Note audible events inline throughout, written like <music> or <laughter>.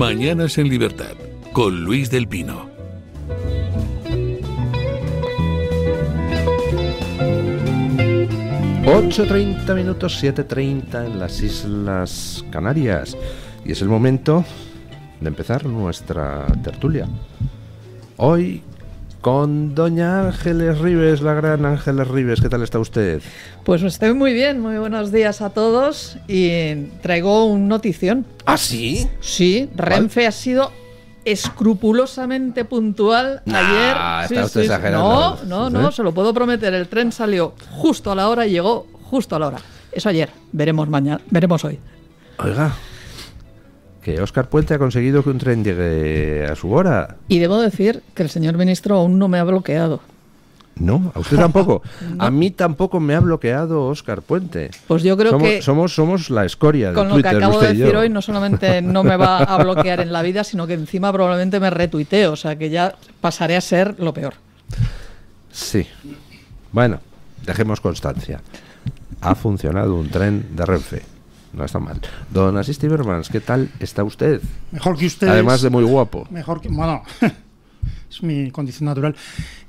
Mañanas en Libertad con Luis del Pino. ...8.30 minutos, 7.30 en las Islas Canarias... ...y es el momento de empezar nuestra tertulia... ...hoy con doña Ángeles Rives, la gran Ángeles Rives. ¿Qué tal está usted? Pues estoy muy bien, muy buenos días a todos y traigo un notición. ¿Ah, sí? Sí, Renfe ha sido escrupulosamente puntual ayer. ayer. Está usted exagerando. No, no, no, se lo puedo prometer. El tren salió justo a la hora y llegó justo a la hora. Eso ayer, veremos mañana, veremos hoy. Oiga, que Óscar Puente ha conseguido que un tren llegue a su hora. Y debo decir que el señor ministro aún no me ha bloqueado. No, a usted tampoco. <laughs> A mí tampoco me ha bloqueado Óscar Puente. Pues yo creo que somos somos la escoria de Con lo que acabo de decir hoy no solamente no me va a <laughs> bloquear en la vida, sino que encima probablemente me retuitee, o sea que ya pasaré a ser lo peor. Sí. Bueno, dejemos constancia. Ha funcionado un tren de Renfe. No está mal. Don Asís ¿qué tal está usted? Mejor que usted. Además de muy guapo. Mejor que. Bueno, <laughs> es mi condición natural.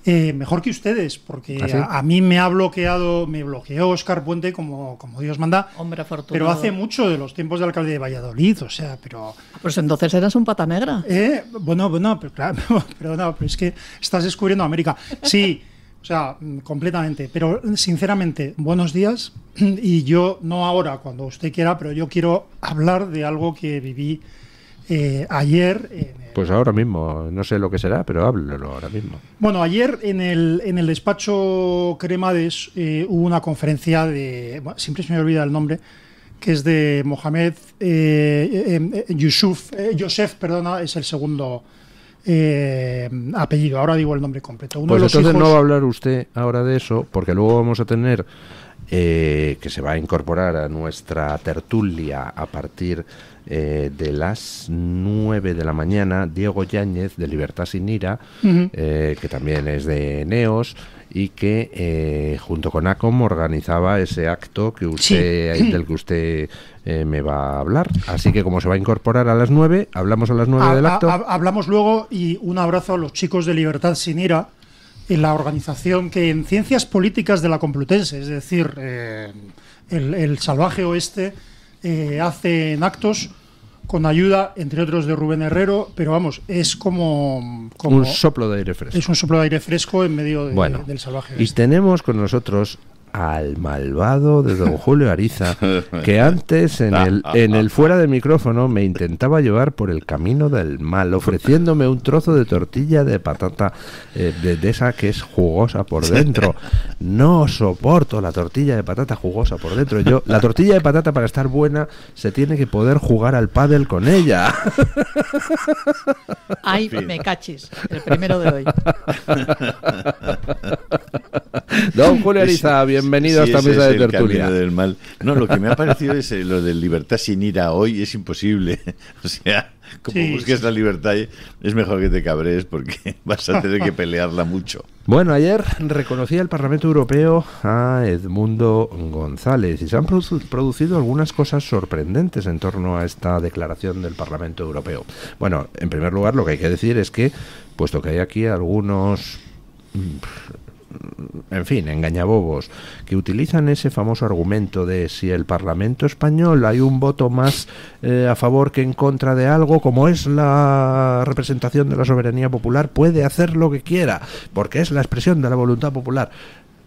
Eh, mejor que ustedes, porque ¿Ah, a, mí me ha bloqueado, me bloqueó Oscar Puente como, como Dios manda. Hombre afortunado. Pero hace mucho de los tiempos de alcalde de Valladolid, o sea, pero. Pues entonces eras un pata negra. Eh, bueno, bueno, pero claro, <laughs> pero no, pero es que estás descubriendo América. Sí. O sea, mm, completamente. Pero sinceramente, buenos días. <clears throat> Y yo, no ahora, cuando usted quiera, pero yo quiero hablar de algo que viví eh, ayer. Pues ahora mismo, no sé lo que será, pero háblelo ahora mismo. Bueno, ayer en el, en el despacho Cremades eh, hubo una conferencia de. Bueno, siempre se me olvida el nombre que es de Mohamed eh, eh Yusuf, Joseph, perdona, es el segundo eh, apellido. Ahora digo el nombre completo. Uno pues entonces no va a hablar usted ahora de eso, porque luego vamos a tener eh, que se va a incorporar a nuestra tertulia a partir eh, de las 9 de la mañana, Diego Yáñez de Libertad Sin Ira, eh, que también es de Neos, y que eh, junto con ACOM organizaba ese acto que usted, del que usted eh, me va a hablar. Así que como se va a incorporar a las nueve, hablamos a las nueve del acto. hablamos luego y un abrazo a los chicos de Libertad Sin Ira, en la organización que en Ciencias Políticas de la Complutense, es decir, eh, el, salvaje oeste, hace en actos con ayuda, entre otros, de Rubén Herrero, pero vamos, es como, como un soplo de aire fresco. Es un soplo de aire fresco en medio del salvaje. Y tenemos con nosotros al malvado de don Julio Ariza, <laughs> que antes en el, en el fuera de micrófono me intentaba llevar por el camino del mal, ofreciéndome un trozo de tortilla de patata eh, de, esa que es jugosa por dentro. No soporto la tortilla de patata jugosa por dentro. Yo, la tortilla de patata para estar buena se tiene que poder jugar al pádel con ella. Ay, me cachis, el primero de hoy. Don Julio Ariza, Bienvenido a esta mesa de tertulia. No, lo que me ha parecido es eh, lo de libertad sin ira hoy es imposible. <laughs> O sea, como busques la libertad, es mejor que te cabrees porque <laughs> vas a tener que pelearla mucho. Bueno, ayer reconocía el Parlamento Europeo a Edmundo González y se han producido algunas cosas sorprendentes en torno a esta declaración del Parlamento Europeo. Bueno, en primer lugar, lo que hay que decir es que, puesto que hay aquí algunos mm, en fin, engañabobos, que utilizan ese famoso argumento de si el Parlamento español hay un voto más eh, a favor que en contra de algo, como es la representación de la soberanía popular, puede hacer lo que quiera, porque es la expresión de la voluntad popular.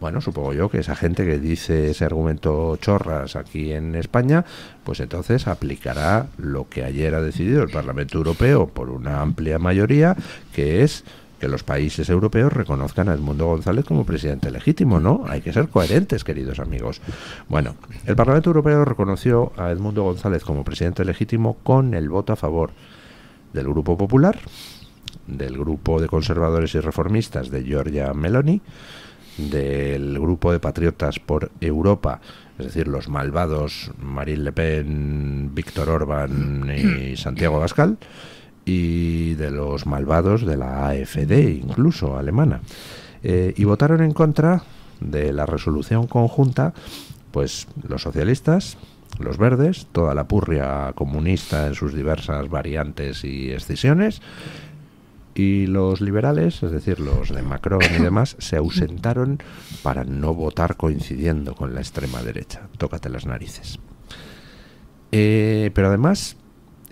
Bueno, supongo yo que esa gente que dice ese argumento chorras aquí en España, pues entonces aplicará lo que ayer ha decidido el Parlamento Europeo por una amplia mayoría, que es que los países europeos reconozcan a Edmundo González como presidente legítimo, ¿no? Hay que ser coherentes, queridos amigos. Bueno, el Parlamento Europeo reconoció a Edmundo González como presidente legítimo con el voto a favor del Grupo Popular, del Grupo de Conservadores y Reformistas de Giorgia Meloni, del Grupo de Patriotas por Europa, es decir, los malvados Marine Le Pen, Víctor Orban y Santiago y y de los malvados de la AFD, incluso alemana, eh, y votaron en contra de la resolución conjunta, pues los socialistas, los verdes, toda la purria comunista en sus diversas variantes y excisiones, y los liberales, es decir, los de Macron y demás, se ausentaron para no votar coincidiendo con la extrema derecha. Tócate las narices. Eh, pero además,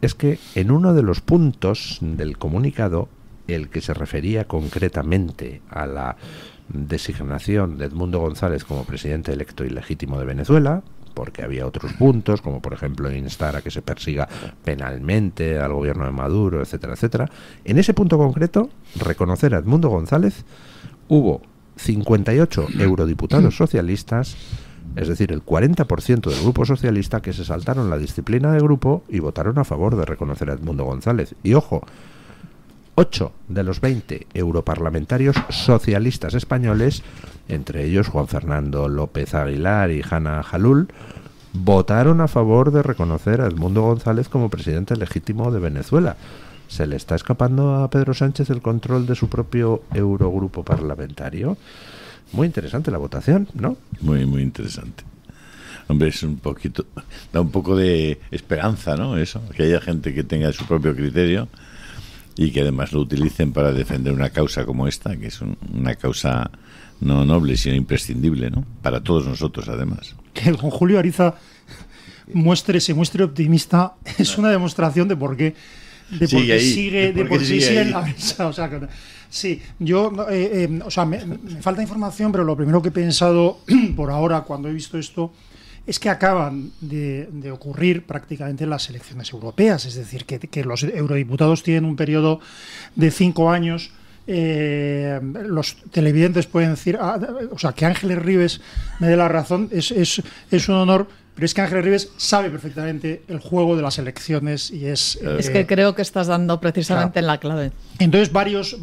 es que en uno de los puntos del comunicado, el que se refería concretamente a la designación de Edmundo González como presidente electo ilegítimo de Venezuela, porque había otros puntos, como por ejemplo instar a que se persiga penalmente al gobierno de Maduro, etcétera, etcétera. En ese punto concreto, reconocer a Edmundo González, hubo 58 eurodiputados <clears throat> socialistas, es decir, el 40% del grupo socialista que se saltaron la disciplina de grupo y votaron a favor de reconocer a Edmundo González. Y ojo, 8 de los 20 europarlamentarios socialistas españoles, entre ellos Juan Fernando López Aguilar y Jana Jalul, votaron a favor de reconocer a Edmundo González como presidente legítimo de Venezuela. ¿Se le está escapando a Pedro Sánchez el control de su propio Eurogrupo parlamentario? Muy interesante la votación, ¿no? Muy, muy interesante. Hombre, es un poquito, da un poco de esperanza, ¿no? Eso, que haya gente que tenga su propio criterio y que además lo utilicen para defender una causa como esta, que es una causa no noble, sino imprescindible, ¿no? Para todos nosotros, además. Que el Julio Ariza muestre, se muestre optimista es una demostración de por qué, de por sigue qué sigue, de por en la mesa. O sea, Sí, yo, eh, eh, o sea, me, falta información, pero lo primero que he pensado <clears throat> por ahora cuando he visto esto es que acaban de, ocurrir prácticamente las elecciones europeas, es decir, que, los eurodiputados tienen un periodo de cinco años. Eh, los televidentes pueden decir, ah, o sea, que Ángeles Rives me dé la razón, es, es, es un honor pero es que Ángel Rives sabe perfectamente el juego de las elecciones y es... Es eh, que creo que estás dando precisamente en la clave. Entonces, varios,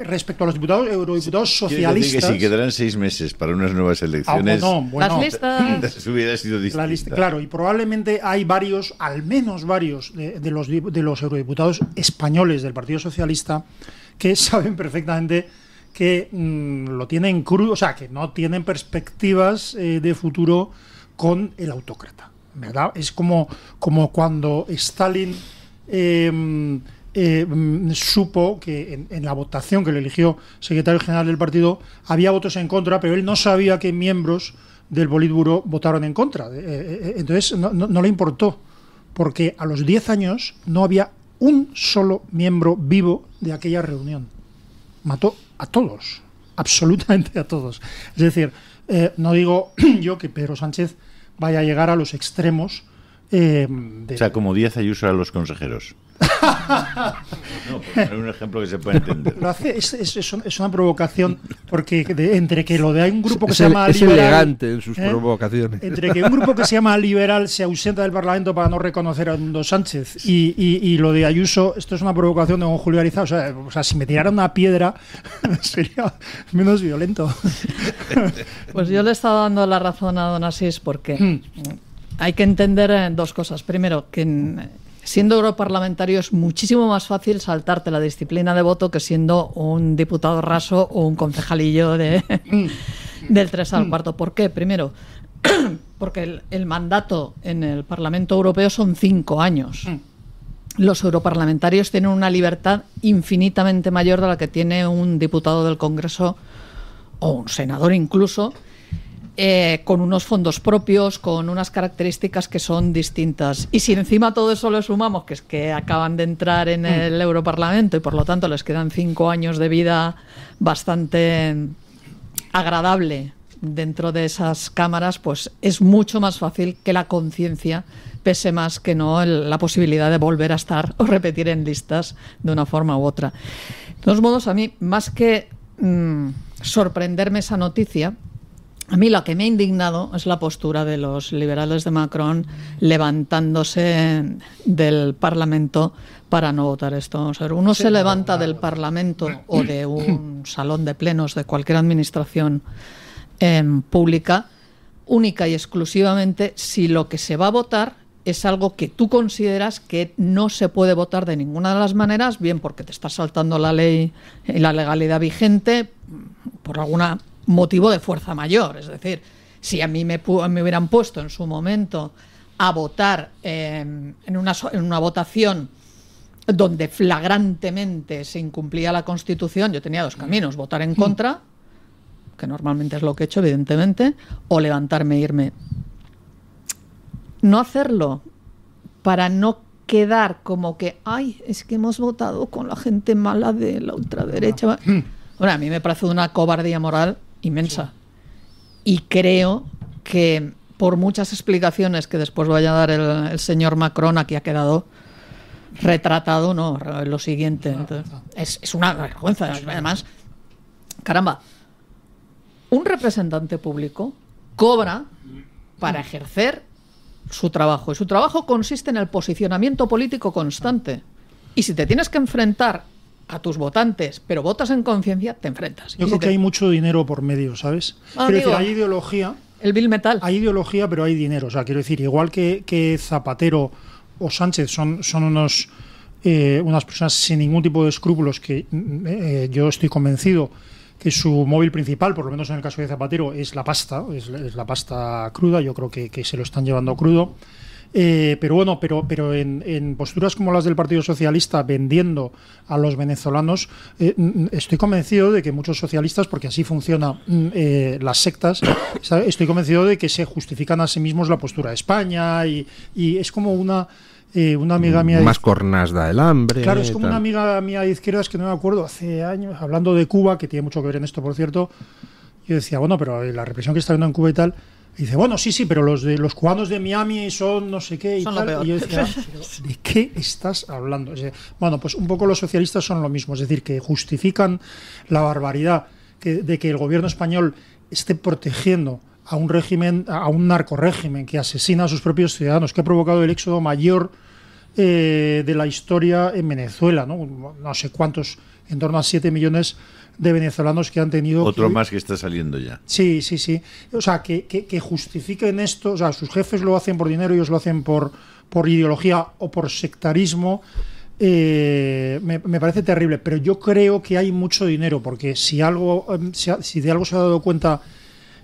respecto a los diputados, eurodiputados sí, socialistas... que si quedaran seis meses para unas nuevas ah, elecciones... las listas... hubiera <laughs> sido la lista, claro, y probablemente hay varios, al menos varios, de, los, de los eurodiputados españoles del Partido Socialista que <laughs> saben perfectamente que mm, lo tienen crudo, o sea, que no tienen perspectivas eh, de futuro con el autócrata. ¿verdad? Es como, como cuando Stalin em, em, supo que en, la votación que le eligió secretario general del partido había votos en contra, pero él no sabía que miembros del Bolívar votaron en contra. Eh, eh, eh, entonces no, le importó, porque a los 10 años no había un solo miembro vivo de aquella reunión. Mató a todos, absolutamente a todos. Es decir, eh, no digo <clears throat> yo que Pedro Sánchez vaya a llegar a los extremos. Eh, o sea, como Díaz Ayuso a los consejeros. <laughs> no, pues, un ejemplo que se puede entender. es, una provocación, porque entre que lo de hay un grupo que se llama es liberal. elegante en sus ¿eh? provocaciones. Entre que un grupo que se llama liberal se ausenta del Parlamento para no reconocer a Don Sánchez y, lo de Ayuso, esto es una provocación de un Julio O sea, si me tirara una piedra <laughs> sería menos violento. <laughs> Pues yo le he estado dando la razón a don Asís porque. Hmm. Hay que entender eh, dos cosas. Primero, que en, Siendo europarlamentario es muchísimo más fácil saltarte la disciplina de voto que siendo un diputado raso o un concejalillo de, <laughs> del 3 al cuarto. ¿Por qué? Primero, <clears throat> porque el, el, mandato en el Parlamento Europeo son cinco años. Mm. Los europarlamentarios tienen una libertad infinitamente mayor de la que tiene un diputado del Congreso o un senador incluso eh, con unos fondos propios, con unas características que son distintas. Y si encima todo eso lo sumamos, que es que acaban de entrar en mm. el Europarlamento y por lo tanto les quedan cinco años de vida bastante agradable dentro de esas cámaras, pues es mucho más fácil que la conciencia pese más que no la posibilidad de volver a estar <laughs> o repetir en listas de una forma u otra. De todos modos, a mí, más que mm, sorprenderme esa noticia, a mí lo que me ha indignado es la postura de los liberales de Macron levantándose del Parlamento para no votar esto. uno se levanta del Parlamento o de un salón de plenos de cualquier administración em, pública única y exclusivamente si lo que se va a votar es algo que tú consideras que no se puede votar de ninguna de las maneras, bien porque te estás saltando la ley y la legalidad vigente por alguna motivo de fuerza mayor. Es decir, si a mí me, me hubieran puesto en su momento a votar em, en, una, en una votación donde flagrantemente se incumplía la Constitución, yo tenía dos caminos, mm. votar en contra, mm. que normalmente es lo que he hecho, evidentemente, o levantarme e irme. No hacerlo para no quedar como que, ay, es que hemos votado con la gente mala de la ultraderecha. Mm. Bueno, a mí me parece una cobardía moral inmensa. Y creo que por muchas explicaciones que después vaya a dar el, señor Macron, aquí ha quedado retratado, no, lo siguiente. Ah, ah. es, es, una vergüenza. Además, caramba, un representante público cobra para ejercer su trabajo. Y su trabajo consiste en el posicionamiento político constante. Y si te tienes que enfrentar a tus votantes, pero votas en conciencia, te enfrentas. Yo creo que hay mucho dinero por medio, ¿sabes? Ah, hay ideología. El Bill Metal. Hay ideología, pero hay dinero. O sea, quiero decir, igual que, Zapatero o Sánchez son, unos. Eh, unas personas sin ningún tipo de escrúpulos que eh, eh, yo estoy convencido que su móvil principal, por lo menos en el caso de Zapatero, es la pasta, es, la pasta cruda, yo creo que se lo están llevando crudo. Eh, pero bueno, pero, pero en, posturas como las del Partido Socialista vendiendo a los venezolanos, eh, estoy convencido de que muchos socialistas, porque así funcionan mm, eh, las sectas, <coughs> estoy convencido de que se justifican a sí mismos la postura de España y, y es como una... Eh, una amiga mía. Más cornas da el hambre. Claro, es como una amiga mía de izquierdas que no me acuerdo, hace años, hablando de Cuba, que tiene mucho que ver en esto, por cierto. Yo decía, bueno, pero la represión que está habiendo en Cuba y tal dice, bueno, sí, sí, pero los de los cubanos de Miami son no sé qué y tal. <laughs> ¿de qué estás hablando? bueno, pues un poco los socialistas son lo mismo, es decir, que justifican la barbaridad de que el gobierno español esté protegiendo a un régimen, a un narcorégimen que asesina a sus propios ciudadanos, que ha provocado el éxodo mayor eh, de la historia en Venezuela, ¿no? No sé cuántos en torno a 7 millones de venezolanos que han tenido... Otro más que está saliendo ya. Sí, sí, sí. O sea, que, que, justifiquen esto, o sea, sus jefes lo hacen por dinero, ellos lo hacen por, por ideología o por sectarismo. Eh, me, parece terrible, pero yo creo que hay mucho dinero, porque si algo, em, si de algo se ha dado cuenta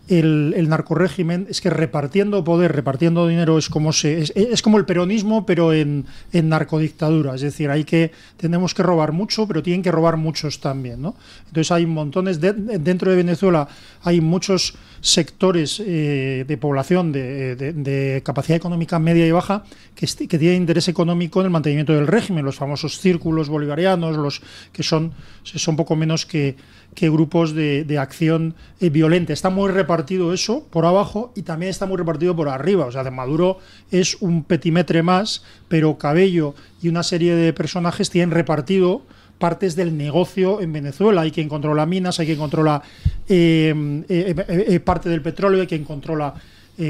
el, el narcorégimen es que repartiendo poder, repartiendo dinero es como se es, como el peronismo pero en, en, narcodictadura, es decir, hay que tenemos que robar mucho, pero tienen que robar muchos también, ¿no? Entonces hay montones dentro de Venezuela hay muchos sectores eh, de población de, capacidad económica media y baja que, que tienen interés económico en el mantenimiento del régimen, los famosos círculos bolivarianos, los que son son poco menos que que grupos de, acción eh, violenta. Está muy repartido eso por abajo y también está muy repartido por arriba. O sea, de Maduro es un petimetre más, pero Cabello y una serie de personajes tienen repartido partes del negocio en Venezuela. Hay quien controla minas, hay quien controla eh, eh, parte del petróleo, hay quien controla...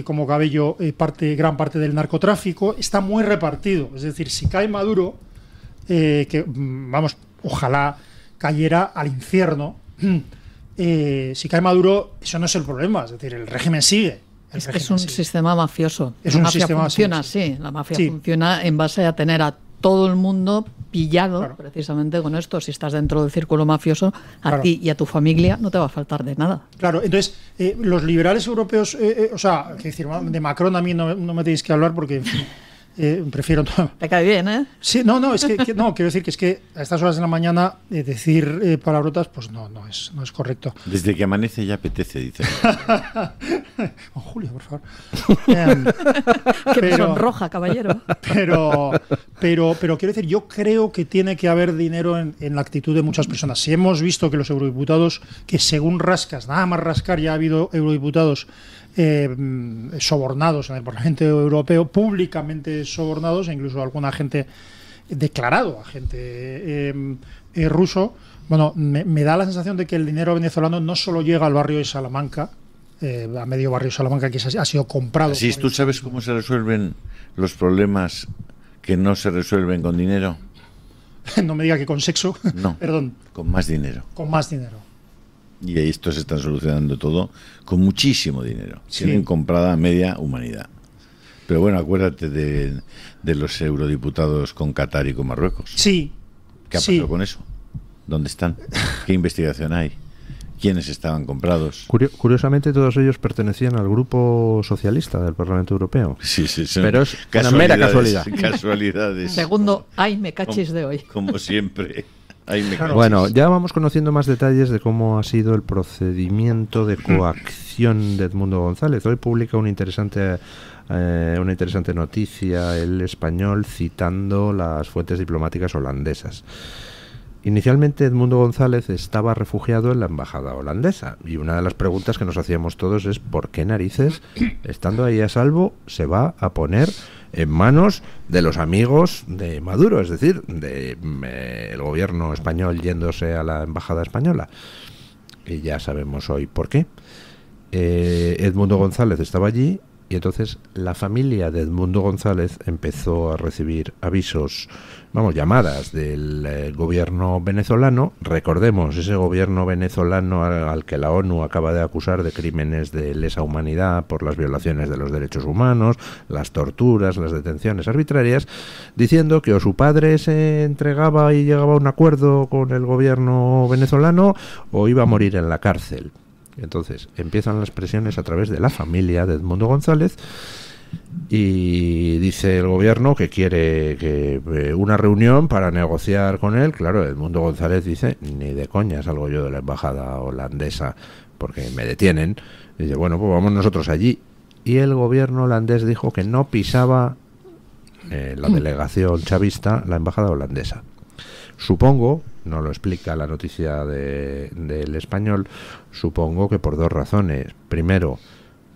como Cabello, parte, gran parte del narcotráfico, está muy repartido. Es decir, si cae Maduro, que mm, vamos, ojalá cayera al infierno, Hmm. Eh, si cae Maduro, eso no es el problema, es decir, el régimen sigue. es, un sistema mafioso. Es la un mafia sistema funciona así, la mafia funciona en base a tener a todo el mundo pillado precisamente con esto. Si estás dentro del círculo mafioso, a ti y a tu familia no te va a faltar de nada. Claro, entonces eh, los liberales europeos, eh, o sea, decir, de Macron a mí no, me tenéis que hablar porque en fin, eh, prefiero no. Te bien, ¿eh? Sí, no, no, es que, no, quiero decir que es que a estas horas de la mañana eh, decir eh, palabrotas, pues no, no es, no es correcto. Desde que amanece ya apetece, dice. <laughs> oh, Julio, por favor. Em, <laughs> Qué pero, roja, caballero. Pero, pero, pero quiero decir, yo creo que tiene que haber dinero en, la actitud de muchas personas. Si hemos visto que los eurodiputados, que según rascas, nada más rascar, ya ha habido eurodiputados em, sobornados en el Parlamento Europeo, públicamente sobornados e incluso alguna gente declarado, agente eh, eh, ruso. Bueno, me, da la sensación de que el dinero venezolano no solo llega al barrio de Salamanca, eh, a medio barrio de Salamanca, que ha sido comprado. Si tú sabes cómo se resuelven los problemas que no se resuelven con dinero. <laughs> no me diga que con sexo. No. <laughs> Perdón. Con más dinero. Con más dinero. Y esto se está solucionando todo con muchísimo dinero. Sin comprada media humanidad. Pero bueno, acuérdate de, los eurodiputados con Qatar y con Marruecos. Sí. ¿Qué ha pasado con eso? ¿Dónde están? ¿Qué investigación hay? ¿Quiénes estaban comprados? curiosamente, todos ellos pertenecían al grupo socialista del Parlamento Europeo. Sí, sí, sí. Pero es una mera casualidad. Casualidades. Segundo, hay me caches de hoy. Como siempre. <laughs> Ay, me Bueno, ya vamos conociendo más detalles de cómo ha sido el procedimiento de coacción de Edmundo González. Hoy publica un interesante eh, una interesante noticia, el español citando las fuentes diplomáticas holandesas. Inicialmente Edmundo González estaba refugiado en la embajada holandesa y una de las preguntas que nos hacíamos todos es por qué narices, estando ahí a salvo, se va a poner en manos de los amigos de Maduro, es decir, del de, mm, eh, el gobierno español yéndose a la embajada española. Y ya sabemos hoy por qué. Eh, Edmundo González estaba allí y entonces la familia de Edmundo González empezó a recibir avisos, vamos, llamadas del eh, gobierno venezolano. Recordemos, ese gobierno venezolano al, al, que la ONU acaba de acusar de crímenes de lesa humanidad por las violaciones de los derechos humanos, las torturas, las detenciones arbitrarias, diciendo que o su padre se entregaba y llegaba a un acuerdo con el gobierno venezolano o iba a morir en la cárcel. Entonces empiezan las presiones a través de la familia de Edmundo González y dice el gobierno que quiere que eh, una reunión para negociar con él. Claro, Edmundo González dice, ni de coña salgo yo de la embajada holandesa porque me detienen. dice, bueno, pues vamos nosotros allí. Y el gobierno holandés dijo que no pisaba eh, la mm. delegación chavista la embajada holandesa. Supongo, no lo explica la noticia del español, supongo que por dos razones. Primero,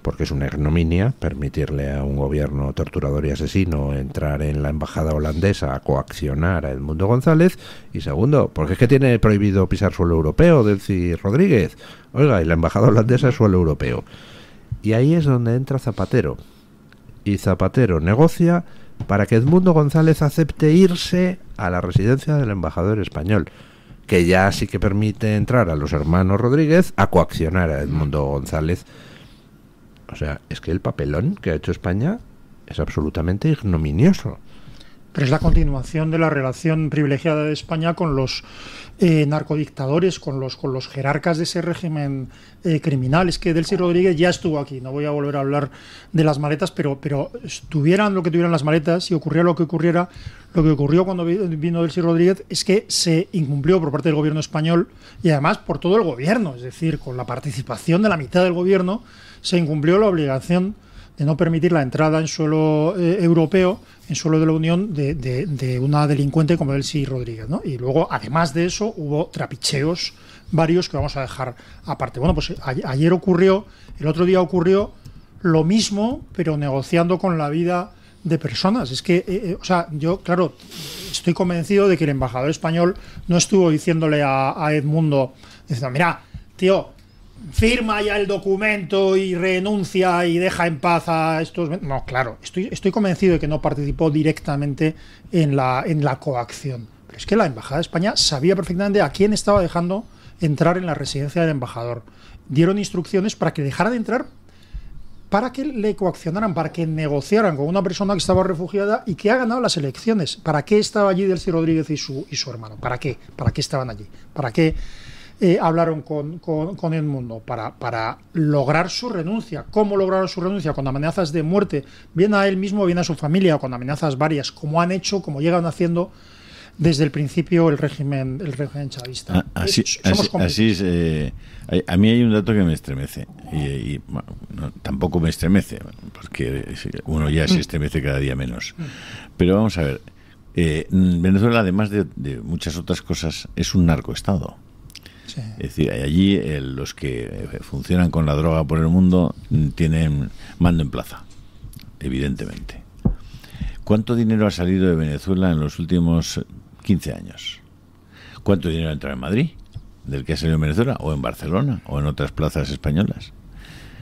porque es una ignominia permitirle a un gobierno torturador y asesino entrar en la embajada holandesa a coaccionar a Edmundo González. Y segundo, porque es que tiene prohibido pisar suelo europeo, decir Rodríguez. Oiga, y la embajada holandesa es suelo europeo. Y ahí es donde entra Zapatero. Y Zapatero negocia para que Edmundo González acepte irse a la residencia del embajador español, que ya sí que permite entrar a los hermanos Rodríguez a coaccionar a Edmundo González. O sea, es que el papelón que ha hecho España es absolutamente ignominioso pero es la continuación de la relación privilegiada de España con los eh, narcodictadores, con los, con los jerarcas de ese régimen eh, criminal. Es que Delcy Rodríguez ya estuvo aquí, no voy a volver a hablar de las maletas, pero, pero tuvieran lo que tuvieran las maletas y ocurriera lo que ocurriera, lo que ocurrió cuando vino Delcy Rodríguez es que se incumplió por parte del gobierno español y además por todo el gobierno, es decir, con la participación de la mitad del gobierno, se incumplió la obligación de no permitir la entrada en suelo eh, europeo, en suelo de la Unión, de, una delincuente como Elsie Rodríguez. Y luego, además de eso, hubo trapicheos varios que vamos a dejar aparte. Bueno, pues ayer ocurrió, el otro día ocurrió lo mismo, pero negociando con la vida de personas. Es que, eh, eh, o sea, yo, claro, estoy convencido de que el embajador español no estuvo diciéndole a Edmundo, diciendo, mira, tío, firma ya el documento y renuncia y deja en paz a estos... No, claro, estoy, estoy convencido de que no participó directamente en la, en la coacción. Pero es que la Embajada de España sabía perfectamente a quién estaba dejando entrar en la residencia del embajador. Dieron instrucciones para que dejara de entrar, para que le coaccionaran, para que negociaran con una persona que estaba refugiada y que ha ganado las elecciones. ¿Para qué estaba allí Delcy Rodríguez y su, y su hermano? ¿Para qué? ¿Para qué estaban allí? ¿Para qué? Eh, hablaron con, con, con para, para, lograr su renuncia. ¿Cómo lograron su renuncia? Con amenazas de muerte, bien a él mismo, bien a su familia, con amenazas varias, como han hecho, como llegan haciendo desde el principio el régimen, el régimen chavista. Ah, así, es, eh, a mí hay un dato que me estremece, y, tampoco me estremece, porque uno ya se mm. estremece cada día menos. Mm. Pero vamos a ver, eh, mm, Venezuela, además de muchas otras cosas, es un narcoestado. Es decir, allí eh, los que eh, funcionan con la droga por el mundo mm, tienen mando en plaza, evidentemente. ¿Cuánto dinero ha salido de Venezuela en los últimos 15 años? ¿Cuánto dinero ha entrado en Madrid? ¿Del que ha salido en Venezuela? ¿O en Barcelona? ¿O en otras plazas españolas?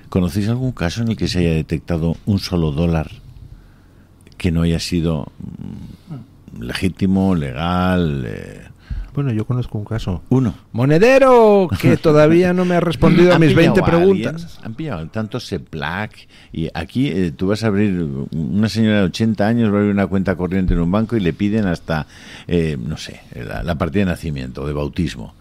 ¿Conocéis algún caso en el que se haya detectado un solo dólar que no haya sido mm, legítimo, legal? Eh, bueno, yo conozco un caso. Uno. Monedero, que <laughs> todavía no me ha respondido a mis 20 preguntas. Han pillado tanto Seplac. Y aquí eh, tú vas a abrir, una señora de 80 años va a abrir una cuenta corriente en un banco y le piden hasta, eh, no sé, la, partida de nacimiento, o de bautismo.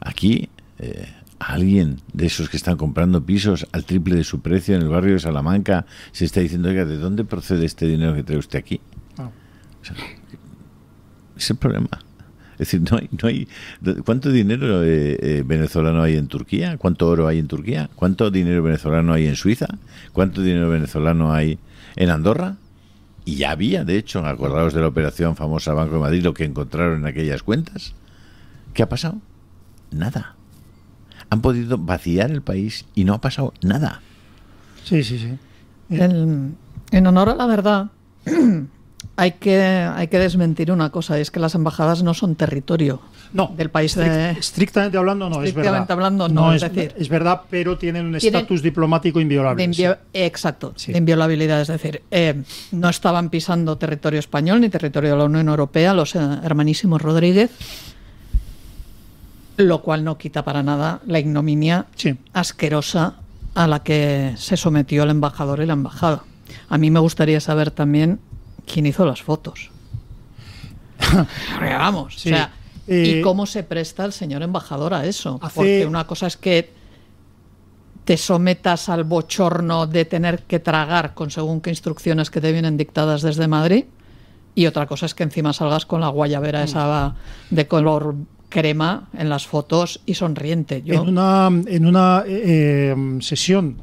Aquí... Eh, alguien de esos que están comprando pisos al triple de su precio en el barrio de Salamanca se está diciendo, oiga, ¿de dónde procede este dinero que trae usted aquí? Ese ah. es el problema. Es decir, no hay, no hay ¿cuánto dinero eh, eh, venezolano hay en Turquía? ¿Cuánto oro hay en Turquía? ¿Cuánto dinero venezolano hay en Suiza? ¿Cuánto dinero venezolano hay en Andorra? Y ya había, de hecho, acordados de la operación famosa Banco de Madrid, lo que encontraron en aquellas cuentas. ¿Qué ha pasado? Nada. Han podido vaciar el país y no ha pasado nada. Sí, sí, sí. en honor a la verdad, <clears throat> hay que, hay que desmentir una cosa, es que las embajadas no son territorio del país. Estrictamente hablando, no es verdad. hablando, no, es, decir. Es verdad, pero tienen un estatus diplomático inviolable. Exacto, inviolabilidad. Es decir, eh, no estaban pisando territorio español ni territorio de la Unión Europea los eh, hermanísimos Rodríguez, lo cual no quita para nada la ignominia asquerosa a la que se sometió el embajador y la embajada. A mí me gustaría saber también quién hizo las fotos. <laughs> vamos, o sea, ¿y eh, cómo se presta el señor embajador a eso? Porque una cosa es que te sometas al bochorno de tener que tragar con según qué instrucciones que te vienen dictadas desde Madrid y otra cosa es que encima salgas con la guayabera mm. esa de color crema en las fotos y sonriente. Yo... En una, en una eh, eh, sesión,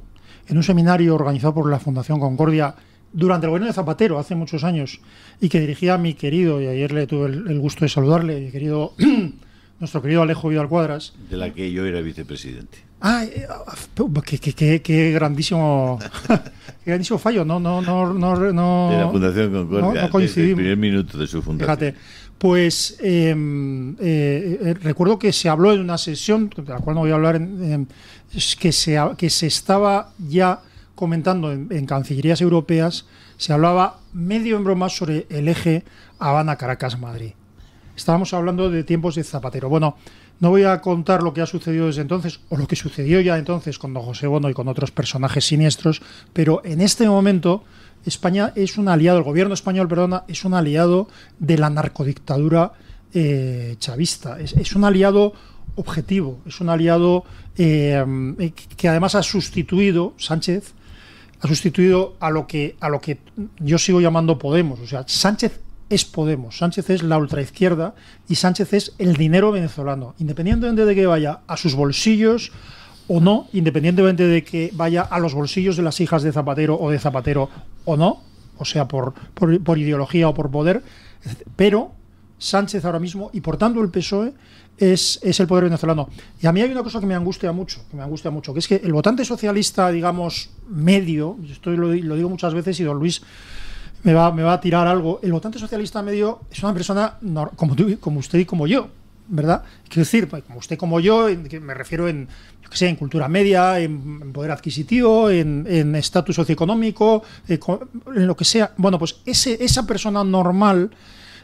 en un seminario organizado por la Fundación Concordia, durante el gobierno de Zapatero, hace muchos años, y que dirigía a mi querido, y ayer le tuve el, gusto de saludarle, mi querido, <clears throat> nuestro querido Alejo Vidal Cuadras. De la que yo era vicepresidente. Ah, eh, ah qué, grandísimo, <laughs> grandísimo fallo. No, no, no, no, de la Fundación Concordia. el primer minuto de su fundación. Fíjate. Pues em, eh, eh, recuerdo que se habló en una sesión, de la cual no voy a hablar, que, se, que se estaba ya comentando en, Cancillerías Europeas, se hablaba medio en broma sobre el eje Habana-Caracas-Madrid. Estábamos hablando de tiempos de Zapatero. Bueno, no voy a contar lo que ha sucedido desde entonces, o lo que sucedió ya entonces con don José Bono y con otros personajes siniestros, pero en este momento España es un aliado, el gobierno español, perdona, es un aliado de la narcodictadura eh, chavista. Es, un aliado objetivo, es un aliado eh, que además ha sustituido Sánchez ha sustituido a lo que a lo que yo sigo llamando Podemos. O sea, Sánchez es Podemos, Sánchez es la ultraizquierda y Sánchez es el dinero venezolano, independientemente de que vaya a sus bolsillos o no, independientemente de que vaya a los bolsillos de las hijas de Zapatero o de Zapatero o no, o sea, por, por, por ideología o por poder, pero Sánchez ahora mismo y por tanto el PSOE es, el poder venezolano. Y a mí hay una cosa que me angustia mucho, que me angustia mucho, que es que el votante socialista, digamos, medio, esto lo, digo muchas veces y don Luis me va, a tirar algo, el votante socialista medio es una persona como, tú, como usted y como yo, ¿verdad? Quiero decir, pues, como usted como yo, me refiero en, en cultura media, en, poder adquisitivo, en estatus socioeconómico, eh, en lo que sea. Bueno, pues ese, esa persona normal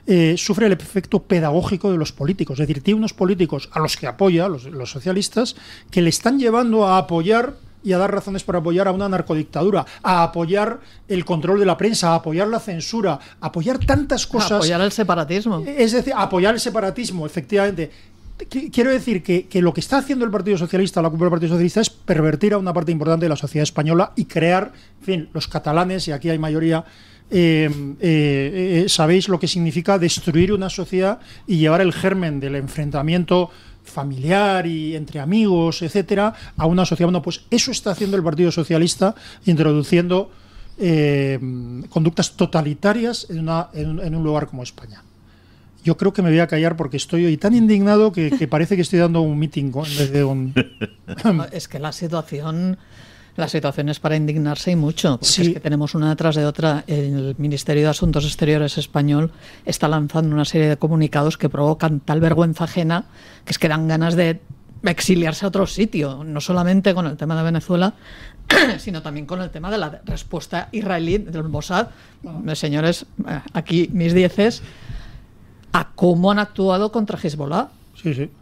eh, sufre el efecto pedagógico de los políticos. Es decir, tiene unos políticos a los que apoya, los, socialistas, que le están llevando a apoyar y a dar razones para apoyar a una narcodictadura, a apoyar el control de la prensa, a apoyar la censura, a apoyar tantas cosas. A apoyar el separatismo. Es decir, apoyar el separatismo, efectivamente quiero decir que, lo que está haciendo el Partido Socialista, la del Partido Socialista, es pervertir a una parte importante de la sociedad española y crear, en fin, los catalanes, y aquí hay mayoría, eh, eh, eh, sabéis lo que significa destruir una sociedad y llevar el germen del enfrentamiento familiar y entre amigos, etcétera, a una sociedad. Bueno, pues eso está haciendo el Partido Socialista, introduciendo conductas totalitarias en un lugar como España. Yo creo que me voy a callar porque estoy hoy tan indignado que, parece que estoy dando un meeting desde un... <laughs> es que la situación... La situación es para indignarse y mucho, sí. es que tenemos una detrás de otra. El Ministerio de Asuntos Exteriores español está lanzando una serie de comunicados que provocan tal vergüenza ajena que es que dan ganas de exiliarse a otro sitio, no solamente con el tema de Venezuela, <clears throat> sino también con el tema de la respuesta israelí del Mossad. señores, eh, aquí mis dieces a cómo han actuado contra Hezbollah.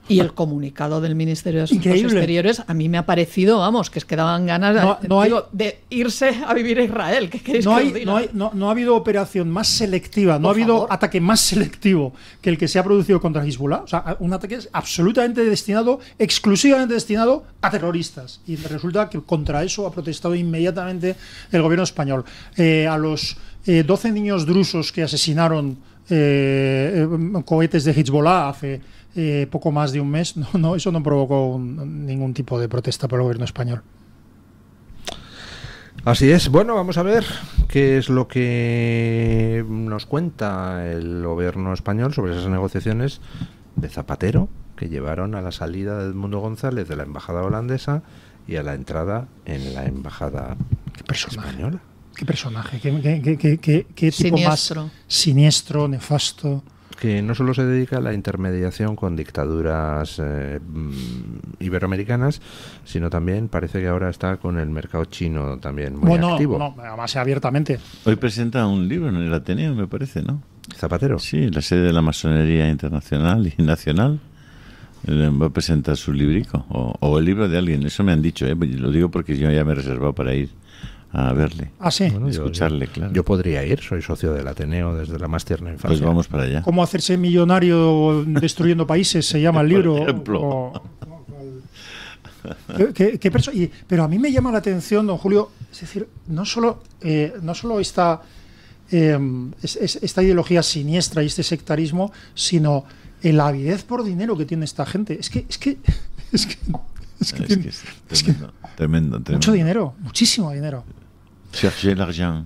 Y el comunicado del Ministerio de Asuntos Exteriores a mí me ha parecido, vamos, que es que daban ganas de irse a vivir a Israel. ¿Qué no, no, ha habido operación más selectiva, no ha habido ataque más selectivo que el que se ha producido contra Hezbollah. O sea, un ataque absolutamente destinado, exclusivamente destinado a terroristas. Y resulta que contra eso ha protestado inmediatamente el gobierno español. Eh, a los 12 eh, niños drusos que asesinaron eh, eh, cohetes de Hezbollah hace eh, poco más de un mes, <laughs> no, eso no provocó ningún tipo de protesta por el gobierno español. Así es. Bueno, vamos a ver qué es lo que nos cuenta el gobierno español sobre esas negociaciones de Zapatero que llevaron a la salida de Edmundo González de la embajada holandesa y a la entrada en la embajada española qué personaje, qué, tipo siniestro. más siniestro, nefasto que no solo se dedica a la intermediación con dictaduras eh, mm, iberoamericanas, sino también parece que ahora está con el mercado chino también muy bueno, activo. además abiertamente. Hoy presenta un libro en el Ateneo, me parece, ¿no? Zapatero. Sí, la sede de la masonería internacional y nacional. Eh, va a presentar su librico o, o el libro de alguien, eso me han dicho, ¿eh? lo digo porque yo ya me he reservado para ir a verle. Ah, sí. escucharle, yo, claro. Yo podría ir, soy socio del Ateneo desde la más tierna infancia. Pues vamos para allá. ¿Cómo hacerse millonario destruyendo países? Se llama <laughs> el libro. Por ejemplo. ¿qué, pero a mí me llama la atención, don Julio, es decir, no solo, eh, no solo esta, eh, esta ideología siniestra y este sectarismo, sino la avidez por dinero que tiene esta gente. Es que, es que, <laughs> es que es que, es, tremendo, tremendo, Mucho dinero, muchísimo dinero l'argent.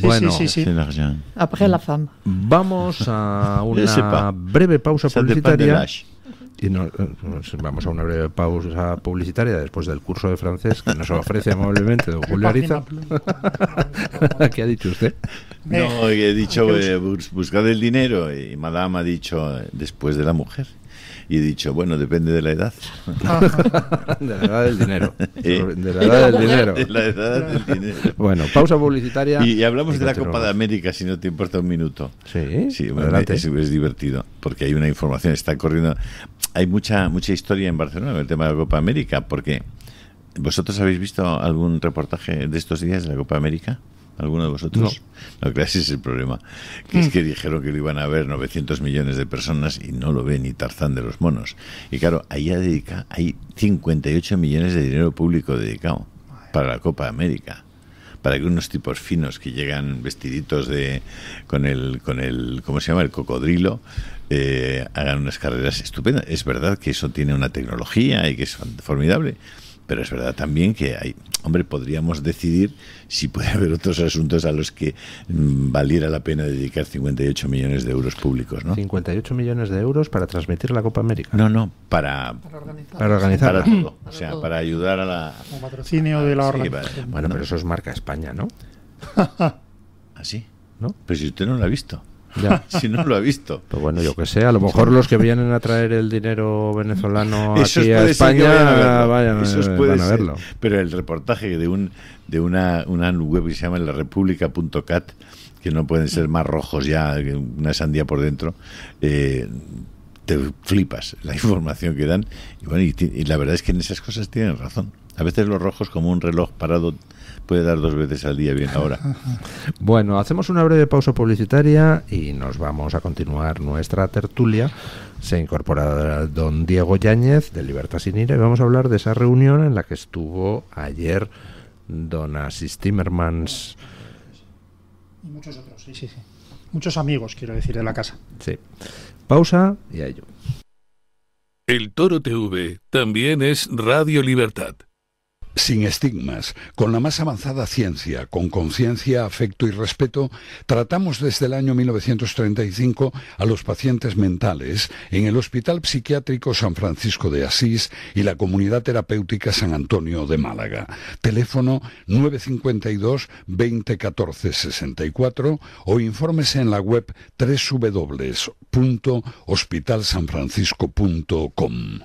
bueno, l'argent. Après la femme. Vamos a <laughs> una breve pausa publicitaria. Eh, vamos a una breve pausa publicitaria después del curso de francés que nos ofrece amablemente don Julio Ariza. <laughs> ¿Qué ha dicho usted? No, he dicho eh, buscad el dinero y Madame ha dicho eh, después de la mujer y he dicho, bueno, depende de la edad. <laughs> Eh, de la edad del dinero. De la edad del dinero. Bueno, pausa publicitaria. Y, hablamos de la Copa de América, si no te importa un minuto. Sí, es, divertido, porque hay una información, está corriendo. Hay mucha, mucha historia en Barcelona con el tema de la Copa América, porque ¿vosotros habéis visto algún reportaje de estos días de la Copa América? alguno de vosotros? No, no ese es el problema. Que es mm. que dijeron que lo iban a ver 900 millones de personas y no lo ve ni Tarzán de los monos. Y claro, ahí dedica, hay 58 millones de dinero público dedicado para la Copa América para que unos tipos finos que llegan vestiditos de con el con el cómo se llama el cocodrilo eh, hagan unas carreras estupendas es verdad que eso tiene una tecnología y que es formidable pero es verdad también que hay, hombre, podríamos decidir si puede haber otros asuntos a los que mm, valiera la pena dedicar 58 millones de euros públicos, ¿no? 58 millones de euros para transmitir la Copa América. No, no, para para organizar, para, todo, o sea, para ayudar a la patrocinio de la organización. Bueno, pero eso es marca España, ¿no? ¿Así? <laughs> ¿Ah, ¿No? Pero pues si usted no lo ha visto. <laughs> si no lo ha visto. Pero pues bueno, yo que sé, a lo mejor los que vienen a traer el dinero venezolano <laughs> aquí a España vayan van verlo. Pero el reportaje de un de una, una web que se llama la que no pueden ser más rojos ya una sandía por dentro, eh, flipas la <laughs> información que dan. Y, bueno, y, la verdad es que en esas cosas tienen razón. A veces los rojos, como un reloj parado, puede dar dos veces al día bien ahora. <laughs> bueno, hacemos una breve pausa publicitaria y nos vamos a continuar nuestra tertulia. Se incorpora don Diego Yáñez de Libertad ira y vamos a hablar de esa reunión en la que estuvo ayer don Asis Timmermans. Y muchos otros, sí, sí, Muchos amigos, quiero decir, de la casa. Sí. Pausa y a ello. El Toro TV también es Radio Libertad sin estigmas, con la más avanzada ciencia, con conciencia, afecto y respeto, tratamos desde el año 1935 a los pacientes mentales en el Hospital Psiquiátrico San Francisco de Asís y la Comunidad Terapéutica San Antonio de Málaga. Teléfono 952 2014 64 o infórmese en la web www.hospitalsanfrancisco.com.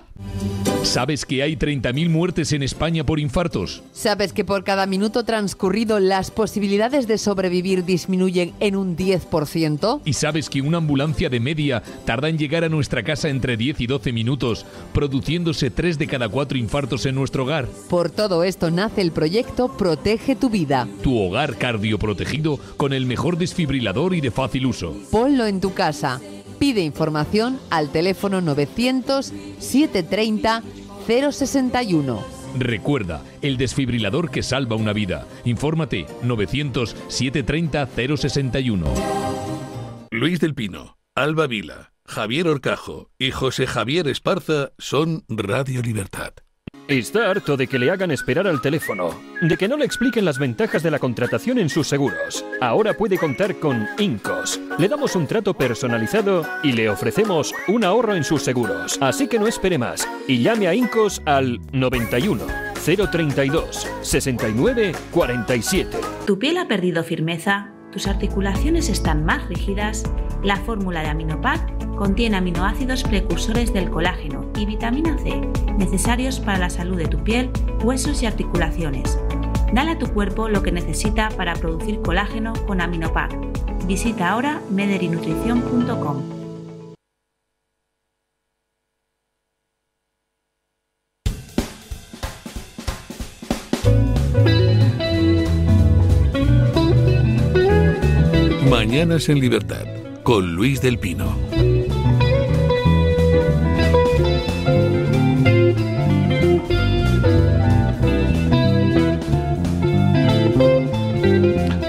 ¿Sabes que hay 30.000 muertes en España por infartos? ¿Sabes que por cada minuto transcurrido las posibilidades de sobrevivir disminuyen en un 10%? ¿Y sabes que una ambulancia de media tarda en llegar a nuestra casa entre 10 y 12 minutos, produciéndose 3 de cada 4 infartos en nuestro hogar? Por todo esto nace el proyecto Protege tu vida. Tu hogar cardioprotegido con el mejor desfibrilador y de fácil uso. Ponlo en tu casa pide información al teléfono 900 730 061. Recuerda, el desfibrilador que salva una vida. Infórmate 900-730-061. Luis del Pino, Alba Vila, Javier Orcajo y José Javier Esparza son Radio Libertad. Está harto de que le hagan esperar al teléfono, de que no le expliquen las ventajas de la contratación en sus seguros. Ahora puede contar con Incos. Le damos un trato personalizado y le ofrecemos un ahorro en sus seguros. Así que no espere más y llame a Incos al 91 032 69 47. ¿Tu piel ha perdido firmeza? tus articulaciones están más rígidas, la fórmula de AminoPac contiene aminoácidos precursores del colágeno y vitamina C, necesarios para la salud de tu piel, huesos y articulaciones. Dale a tu cuerpo lo que necesita para producir colágeno con AminoPac. Visita ahora mederinutricion.com. Mañanas en Libertad con Luis del Pino.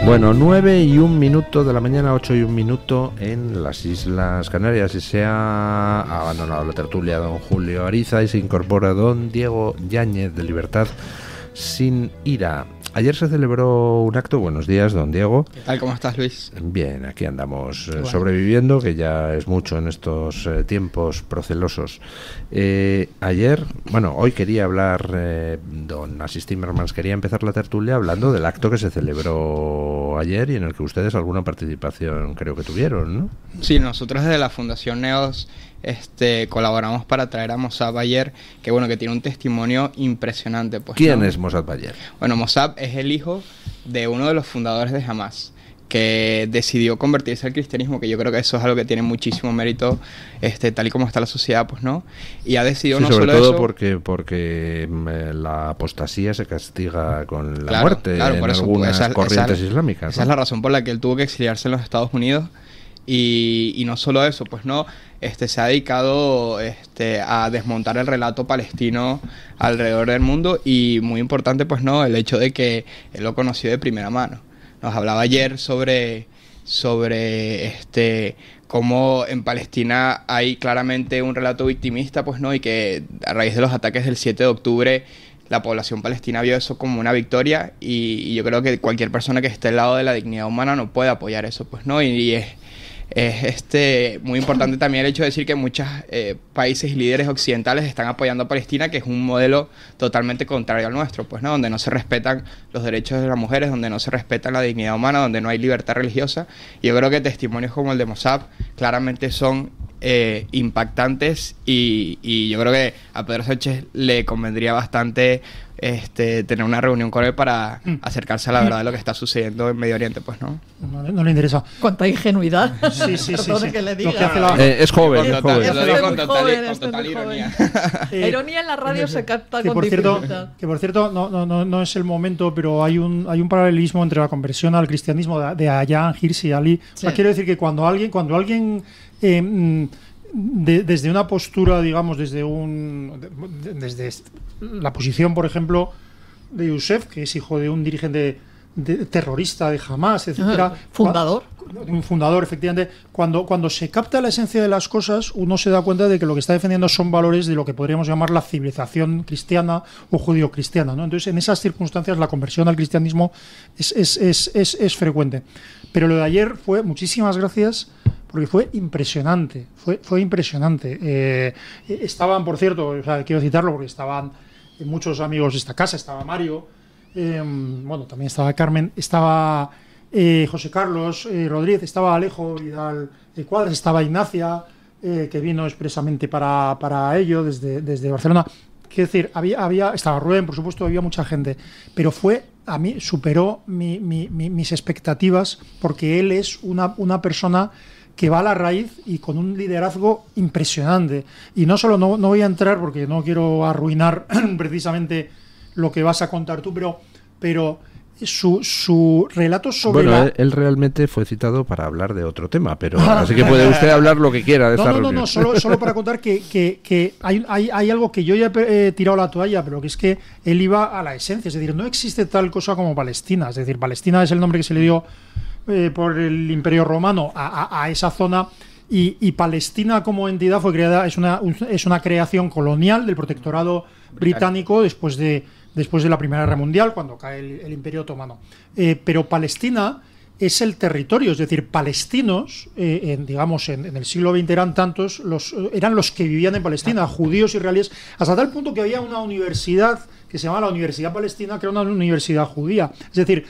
Bueno, 9 y un minuto de la mañana, 8 y un minuto en las Islas Canarias. Y se ha abandonado la tertulia don Julio Ariza y se incorpora don Diego Yáñez de Libertad sin ira. Ayer se celebró un acto, buenos días, don Diego. ¿Cómo estás, Luis? Bien, aquí andamos eh, sobreviviendo, que ya es mucho en estos eh, tiempos procelosos. Eh, ayer, bueno, hoy quería hablar, don Asís Timmermans, quería empezar la tertulia hablando del acto que se celebró ayer y en el que ustedes alguna participación creo que tuvieron, ¿no? Sí, nosotros desde la Fundación NEOS este, colaboramos para traer a Mossad Bayer, que bueno, que tiene un testimonio impresionante. Pues, ¿Quién es Mossad Bayer? Bueno, Mossad es el hijo de uno de los fundadores de Hamas que decidió convertirse al cristianismo, que yo creo que eso es algo que tiene muchísimo mérito, este, tal y como está la sociedad, pues no. Y ha decidido no sobre solo todo porque porque mm, eh, la apostasía se castiga con la muerte en pues, algunas corrientes islámicas. Esa es la razón por la que él tuvo que exiliarse en los Estados Unidos y, no solo eso, pues no, este, se ha dedicado este, a desmontar el relato palestino alrededor del mundo y muy importante, pues no, el hecho de que él lo conoció de primera mano. Nos hablaba ayer sobre, sobre este, cómo en Palestina hay claramente un relato victimista, pues no, y que a raíz de los ataques del 7 de octubre la población palestina vio eso como una victoria y, yo creo que cualquier persona que esté al lado de la dignidad humana no puede apoyar eso, pues no, y es es este, muy importante también el hecho de decir que muchos eh, países y líderes occidentales están apoyando a Palestina, que es un modelo totalmente contrario al nuestro, pues, ¿no? donde no se respetan los derechos de las mujeres, donde no se respeta la dignidad humana, donde no hay libertad religiosa. Y yo creo que testimonios como el de Mossad claramente son eh, impactantes y, yo creo que a Pedro Sánchez le convendría bastante este, tener una reunión con él para mm. acercarse a la verdad de lo que está sucediendo en Medio Oriente, pues, ¿no? No, le interesa. Cuánta ingenuidad. es joven. Es ironía. ironía en la radio se capta con por cierto, Que por cierto, no, no, es el momento, pero hay un, hay un paralelismo entre la conversión al cristianismo de, de Ayán, Hirsi, Ali. quiero decir que cuando alguien, cuando alguien eh, mm, desde una postura, digamos, desde un desde la posición, por ejemplo, de Youssef, que es hijo de un dirigente de, terrorista de Hamas, etcétera, fundador, un fundador, efectivamente, cuando cuando se capta la esencia de las cosas, uno se da cuenta de que lo que está defendiendo son valores de lo que podríamos llamar la civilización cristiana o judío-cristiana, Entonces, en esas circunstancias, la conversión al cristianismo es, es, es frecuente. Pero lo de ayer fue muchísimas gracias porque fue impresionante, fue, fue impresionante. Eh, e, estaban, por cierto, quiero citarlo porque estaban eh, muchos amigos de esta casa, estaba Mario, em, bueno, también estaba Carmen, estaba eh, José Carlos Rodríguez, estaba Alejo Vidal Cuadras, estaba Ignacia, que vino expresamente para, ello desde, desde Barcelona. Quiero decir, había, había, estaba Rubén, por supuesto, había mucha gente, pero fue, a mí, superó mis expectativas porque él es una, una persona que va a la raíz y con un liderazgo impresionante. Y no solo no, voy a entrar porque no quiero arruinar <clears throat> precisamente lo que vas a contar tú, pero, pero su, relato sobre. Bueno, él, realmente fue citado para hablar de otro tema, pero ah. así que puede usted hablar lo que quiera de no, esta no, no, No, solo, solo para <laughs> contar que, hay, hay, hay, algo que yo ya he tirado la toalla, pero que es que él iba a la esencia, es decir, no existe tal cosa como Palestina, es decir, Palestina es el nombre que se le dio eh, por el Imperio Romano a, esa zona. Y, Palestina como entidad fue creada, es una, es una creación colonial del protectorado británico después de, después de la Primera Guerra Mundial, cuando cae el, Imperio Otomano. Eh, pero Palestina es el territorio, es decir, palestinos, eh, digamos, en, el siglo XX eran tantos, los, eran los que vivían en Palestina, judíos, israelíes, hasta tal punto que había una universidad que se llama la Universidad Palestina, que era una universidad judía. Es decir,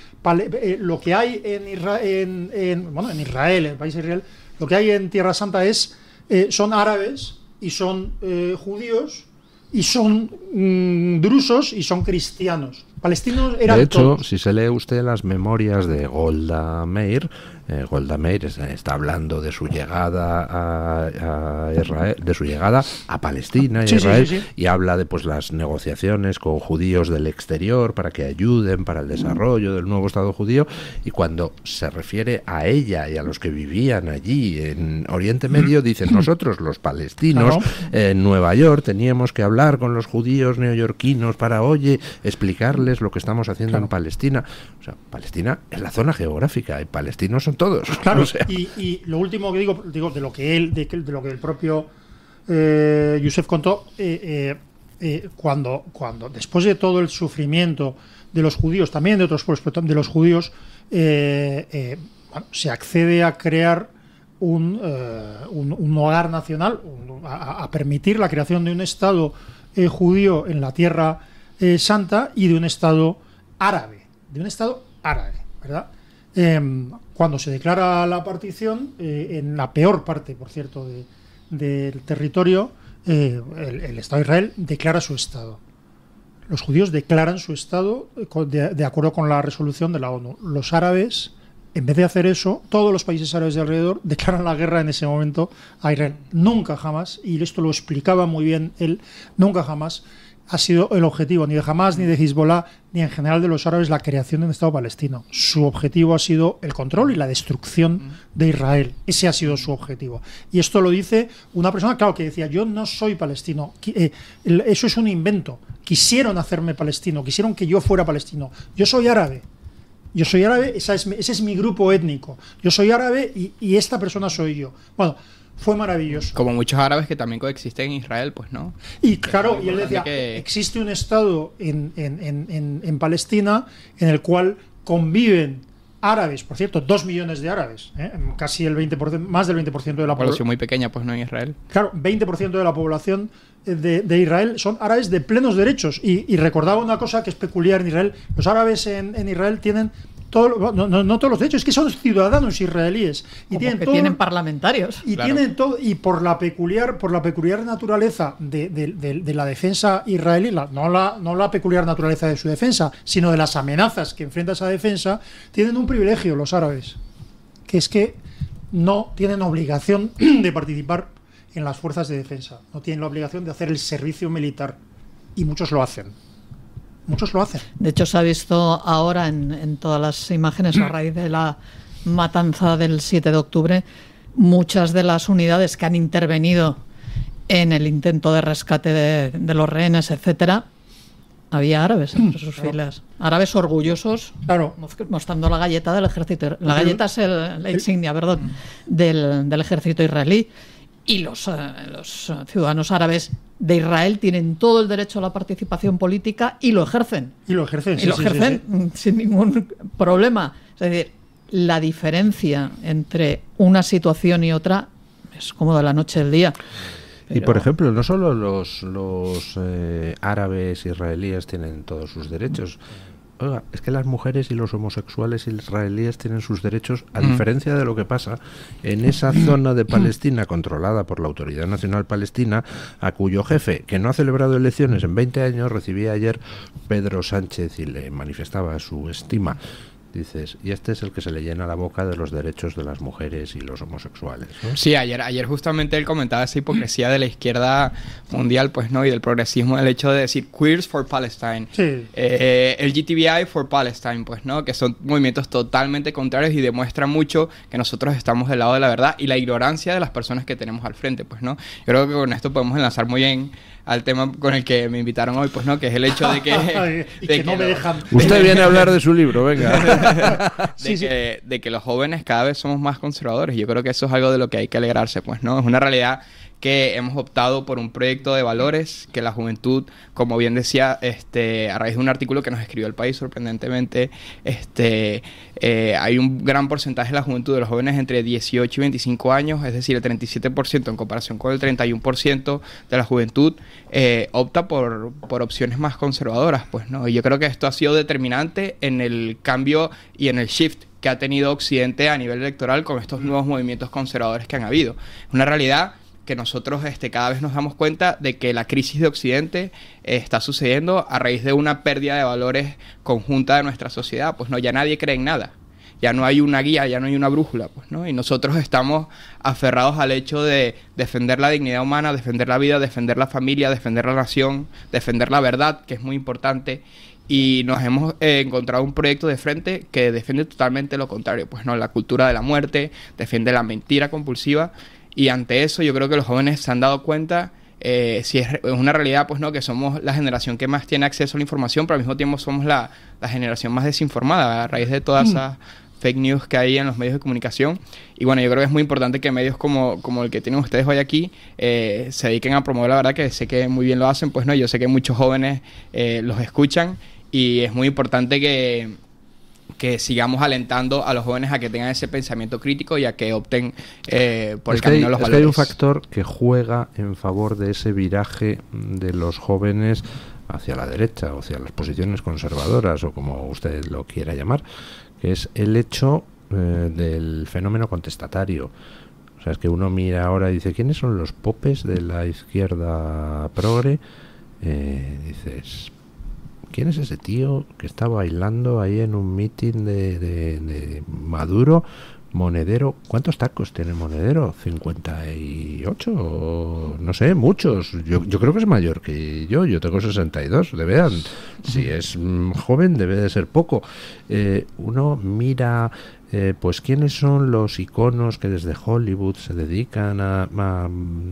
eh, lo que hay en, bueno, en Israel, en el país de Israel, lo que hay en Tierra Santa es eh, son árabes y son eh, judíos y son mm, drusos y son cristianos. Palestinos eran De hecho, si se lee usted las memorias de Golda Meir, eh, Golda Meir está hablando de su llegada a, Israel, de su llegada a Palestina y habla de pues las negociaciones con judíos del exterior para que ayuden para el desarrollo del nuevo Estado judío y cuando se refiere a ella y a los que vivían allí en Oriente Medio dicen nosotros los palestinos en Nueva York teníamos que hablar con los judíos neoyorquinos para oye explicarles lo que estamos haciendo en Palestina o sea Palestina es la zona geográfica y palestinos son todos. <laughs> Claro, y, lo último que digo, digo de lo que él, de, lo que el propio Yusef eh, contó, eh, eh, cuando, cuando, después de todo el sufrimiento de los judíos, también de otros pueblos, de los judíos, se accede a crear un, un, hogar nacional, a, a, permitir la creación de un Estado judío en la tierra santa y de un Estado árabe, de un Estado árabe, ¿verdad? Em, cuando se declara la partición, eh, en la peor parte, por cierto, del territorio, eh, el, Estado de Israel declara su Estado. Los judíos declaran su Estado eh, de, de, acuerdo con la resolución de la ONU. Los árabes, en vez de hacer eso, todos los países árabes de alrededor <laughs> declaran la guerra en ese momento a Israel. Nunca jamás, y esto lo explicaba muy bien él, nunca jamás ha sido el objetivo ni de Hamas, ni de Hezbollah, ni en general de los árabes la creación de un Estado palestino. Su objetivo ha sido el control y la destrucción de Israel. Ese ha sido su objetivo. Y esto lo dice una persona, claro, que decía, yo no soy palestino. Eh, eso es un invento. Quisieron hacerme palestino, quisieron que yo fuera palestino. Yo soy árabe. Yo soy árabe, ese es mi grupo étnico. Yo soy árabe y, y esta persona soy yo. Bueno, fue maravilloso. Como muchos árabes que también coexisten en Israel, pues no. Y claro, y él decía, que... existe un Estado en, Palestina en el cual conviven árabes, por cierto, dos millones de árabes, ¿eh? casi el 20%, más del 20% de la población. población muy pequeña, pues no en Israel. Claro, 20% de la población eh, de, Israel son árabes de plenos derechos. Y, y, recordaba una cosa que es peculiar en Israel, los árabes en Israel tienen no, todos los derechos, es que son ciudadanos israelíes y tienen, tienen parlamentarios y tienen todo y por la peculiar por la peculiar naturaleza de, la defensa israelí, no la no la peculiar naturaleza de su defensa, sino de las amenazas que enfrenta esa defensa, tienen un privilegio los árabes, que es que no tienen obligación <clears throat> de participar en las fuerzas de defensa, no tienen la obligación de hacer el servicio militar y muchos lo hacen. Muchos lo hacen. De hecho, se ha visto ahora en, todas las imágenes a <clears throat> raíz de la matanza del 7 de octubre, muchas de las unidades que han intervenido en el intento de rescate de, los rehenes, etcétera, había árabes entre sus filas. Árabes orgullosos, claro. mostrando la galleta del ejército. La galleta es la insignia, perdón, mm. del, ejército israelí. Y los, eh, los ciudadanos árabes de Israel tienen todo el derecho a la participación política y lo ejercen. Y lo ejercen, lo ejercen sin ningún problema. Es decir, la diferencia entre una situación y otra es como de la noche al día. Y por ejemplo, no solo los, los eh, árabes israelíes tienen todos sus derechos oiga, es que las mujeres y los homosexuales israelíes tienen sus derechos, a mm. diferencia de lo que pasa en esa mm. zona de mm. Palestina controlada por la Autoridad Nacional Palestina, a cuyo jefe, que no ha celebrado elecciones en 20 años, recibía ayer Pedro Sánchez y le manifestaba su estima dices, y este es el que se le llena la boca de los derechos de las mujeres y los homosexuales. Sí, ayer, ayer justamente él comentaba esa hipocresía de la izquierda mundial, pues no, y del progresismo, el hecho de decir queers for Palestine, sí. eh, for Palestine, pues no, que son movimientos totalmente contrarios y demuestran mucho que nosotros estamos del lado de la verdad y la ignorancia de las personas que tenemos al frente, pues no. Yo creo que con esto podemos enlazar muy bien al tema con el que me invitaron hoy, pues no, que es el hecho de que... <laughs> Usted viene a hablar de su libro, venga. <laughs> de, que, de que los jóvenes cada vez somos más conservadores. Yo creo que eso es algo de lo que hay que alegrarse, pues no, es una realidad que hemos optado por un proyecto de valores que la juventud, como bien decía, este, a raíz de un artículo que nos escribió el país, sorprendentemente, este, eh, hay un gran porcentaje de la juventud de los jóvenes entre 18 y 25 años, es decir, el 37% en comparación con el 31% de la juventud eh, opta por, por, opciones más conservadoras, pues, ¿no? Y yo creo que esto ha sido determinante en el cambio y en el shift que ha tenido Occidente a nivel electoral con estos nuevos movimientos conservadores que han habido. Una realidad que nosotros este, cada vez nos damos cuenta de que la crisis de Occidente eh, está sucediendo a raíz de una pérdida de valores conjunta de nuestra sociedad. Pues no, ya nadie cree en nada. Ya no hay una guía, ya no hay una brújula, pues, ¿no? Y nosotros estamos aferrados al hecho de defender la dignidad humana, defender la vida, defender la familia, defender la nación, defender la verdad, que es muy importante y nos hemos eh, encontrado un proyecto de frente que defiende totalmente lo contrario, pues no, la cultura de la muerte, defiende la mentira compulsiva y ante eso yo creo que los jóvenes se han dado cuenta, eh, si es una realidad, pues no, que somos la generación que más tiene acceso a la información, pero al mismo tiempo somos la, generación más desinformada a raíz de todas mm. esas fake news que hay en los medios de comunicación. Y bueno, yo creo que es muy importante que medios como, como el que tienen ustedes hoy aquí eh, se dediquen a promover la verdad, que sé que muy bien lo hacen, pues no, yo sé que muchos jóvenes eh, los escuchan y es muy importante que que sigamos alentando a los jóvenes a que tengan ese pensamiento crítico y a que opten eh, por el camino de los hay un factor que juega en favor de ese viraje de los jóvenes hacia la derecha o hacia las posiciones conservadoras o como usted lo quiera llamar, que es el hecho eh, del fenómeno contestatario. O sea, es que uno mira ahora y dice, ¿quiénes son los popes de la izquierda progre? Eh, dices, ¿Quién es ese tío que está bailando ahí en un mitin de, Maduro? Monedero, ¿cuántos tacos tiene Monedero? ¿58? No sé, muchos. Yo, creo que es mayor que yo, yo tengo 62, de vean. Si es mm, joven, debe de ser poco. Eh, uno mira eh, pues quiénes son los iconos que desde Hollywood se dedican a,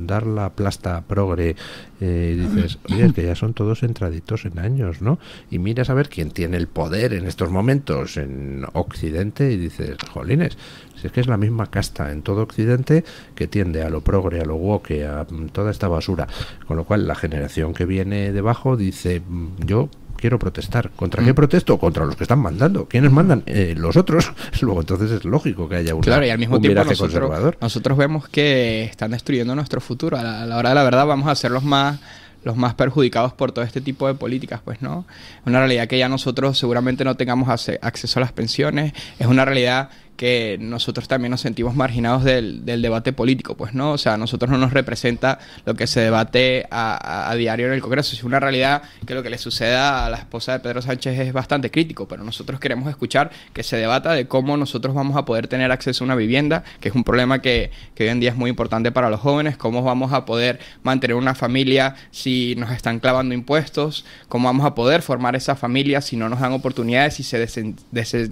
dar la plasta progre eh, y dices, <coughs> oye, es que ya son todos entraditos en años, ¿no? Y miras a ver quién tiene el poder en estos momentos en Occidente y dices, jolines, si es que es la misma casta en todo Occidente que tiende a lo progre, a lo woke, a mm, toda esta basura. Con lo cual la generación que viene debajo dice, mm, yo quiero protestar. ¿Contra qué mm. protesto? Contra los que están mandando. ¿Quiénes mandan? Eh, los otros. <laughs> Luego entonces es lógico que haya un claro, y al mismo tiempo nosotros, conservador. Nosotros vemos que están destruyendo nuestro futuro. A la, hora de la verdad vamos a ser los más los más perjudicados por todo este tipo de políticas, pues no. Es una realidad que ya nosotros seguramente no tengamos acceso a las pensiones, es una realidad que nosotros también nos sentimos marginados del, debate político, pues no, o sea, nosotros no nos representa lo que se debate a, diario en el Congreso. Es una realidad que lo que le suceda a la esposa de Pedro Sánchez es bastante crítico, pero nosotros queremos escuchar que se debata de cómo nosotros vamos a poder tener acceso a una vivienda, que es un problema que, hoy en día es muy importante para los jóvenes, cómo vamos a poder mantener una familia si nos están clavando impuestos, cómo vamos a poder formar esa familia si no nos dan oportunidades, y se, se, se,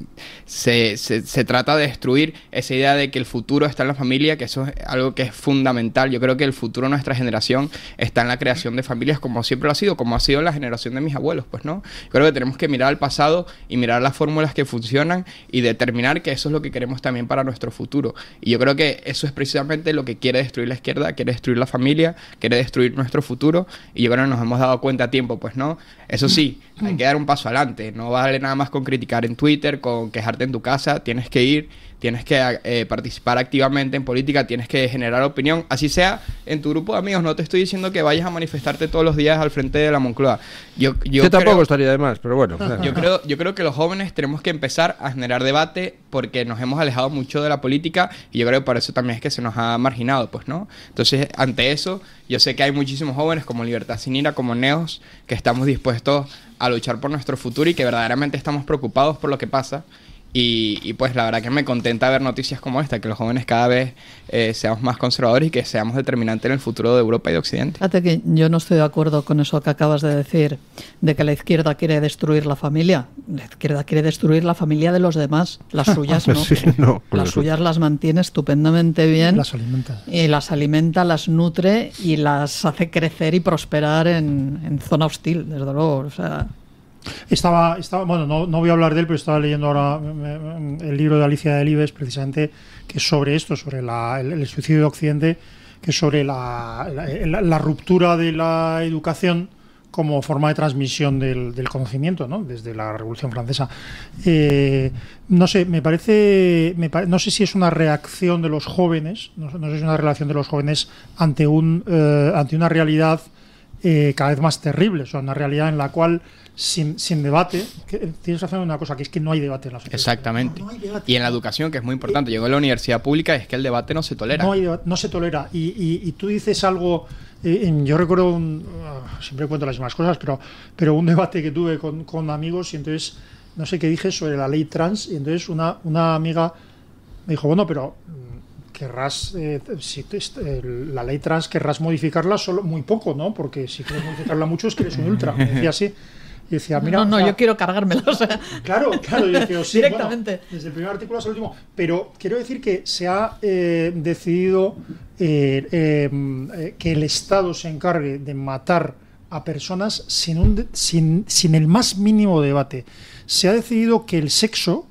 se, se trata destruir esa idea de que el futuro está en la familia, que eso es algo que es fundamental. Yo creo que el futuro de nuestra generación está en la creación de familias como siempre lo ha sido, como ha sido la generación de mis abuelos, pues no. Yo creo que tenemos que mirar al pasado y mirar las fórmulas que funcionan y determinar que eso es lo que queremos también para nuestro futuro. Y yo creo que eso es precisamente lo que quiere destruir la izquierda, quiere destruir la familia, quiere destruir nuestro futuro y yo creo que nos hemos dado cuenta a tiempo, pues no. Eso sí, hay que dar un paso adelante, no vale nada más con criticar en Twitter, con quejarte en tu casa, tienes que ir tienes que eh, participar activamente en política, tienes que generar opinión, así sea en tu grupo de amigos. No te estoy diciendo que vayas a manifestarte todos los días al frente de la Moncloa. Yo, tampoco estaría de más, pero bueno. <laughs> Yo creo, yo creo que los jóvenes tenemos que empezar a generar debate porque nos hemos alejado mucho de la política y yo creo que por eso también es que se nos ha marginado, pues, ¿no? Entonces, ante eso, yo sé que hay muchísimos jóvenes como Libertad Sin Ira, como Neos, que estamos dispuestos a luchar por nuestro futuro y que verdaderamente estamos preocupados por lo que pasa y, pues la verdad que me contenta ver noticias como esta, que los jóvenes cada vez eh, seamos más conservadores y que seamos determinantes en el futuro de Europa y de Occidente. Fíjate que yo no estoy de acuerdo con eso que acabas de decir, de que la izquierda quiere destruir la familia. La izquierda quiere destruir la familia de los demás, las suyas <laughs> no. las suyas las mantiene estupendamente bien. Las alimenta. Y las alimenta, las nutre y las hace crecer y prosperar en, zona hostil, desde luego. O sea, estaba, estaba bueno, no, voy a hablar de él, pero estaba leyendo ahora mm, mm, el libro de Alicia Delibes, precisamente, que es sobre esto, sobre la, el, suicidio de Occidente, que es sobre la, ruptura de la educación como forma de transmisión del, conocimiento, ¿no? Desde la Revolución Francesa. Eh, no sé, me parece, me no sé si es una reacción de los jóvenes, no, sé si es una relación de los jóvenes ante un, eh, ante una realidad eh, cada vez más terrible, o una realidad en la cual sin, debate. Que, eh, tienes razón en una cosa, que es que no hay debate en la sociedad. Exactamente. Y en la educación, que es muy importante. Llegó a la universidad pública, es que el debate no se tolera. No, se tolera. Y, y, tú dices algo... Eh, yo recuerdo, ah, siempre cuento las mismas cosas, pero, pero un <laughs> debate que tuve con, con amigos y entonces, no sé qué dije sobre la ley trans, y entonces una, una amiga me dijo, bueno, pero mm, querrás, eh, si la ley trans querrás modificarla solo muy poco, ¿no? Porque si quieres modificarla mucho es que eres un ultra, me decía así. <laughs> decía, mira. No, no, yo quiero cargármelos. Claro, claro, yo <laughs> Directamente. desde el primer artículo hasta el último. Pero quiero decir que se ha eh, decidido eh, eh, que el Estado se encargue de matar a personas sin, sin, el más mínimo debate. Se ha decidido que el sexo,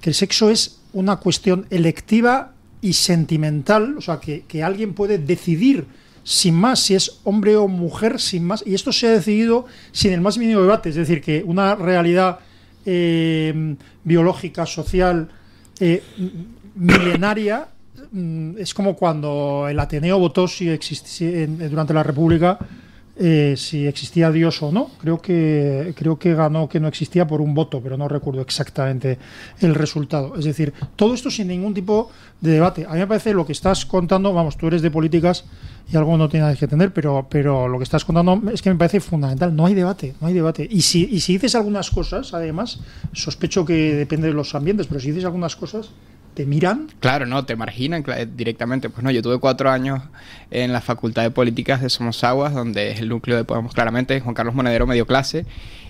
que el sexo es una cuestión electiva y sentimental, o sea, que, que alguien puede decidir sin más, si es hombre o mujer, sin más. Y esto se ha decidido sin el más mínimo debate, es decir, que una realidad eh, biológica, social, eh, milenaria, mm, es como cuando el Ateneo votó si, existía durante la República eh, si existía Dios o no. Creo que, creo que ganó que no existía por un voto, pero no recuerdo exactamente el resultado. Es decir, todo esto sin ningún tipo de debate. A mí me parece lo que estás contando, vamos, tú eres de políticas y algo no tienes que tener, pero, pero lo que estás contando es que me parece fundamental. No hay debate, no hay debate. Y si, y si dices algunas cosas, además, sospecho que depende de los ambientes, pero si dices algunas cosas te miran. Claro, no, te marginan eh, directamente. Pues no, yo tuve cuatro años en la Facultad de Políticas de Somosaguas, donde es el núcleo de Podemos claramente, Juan Carlos Monedero me dio clase.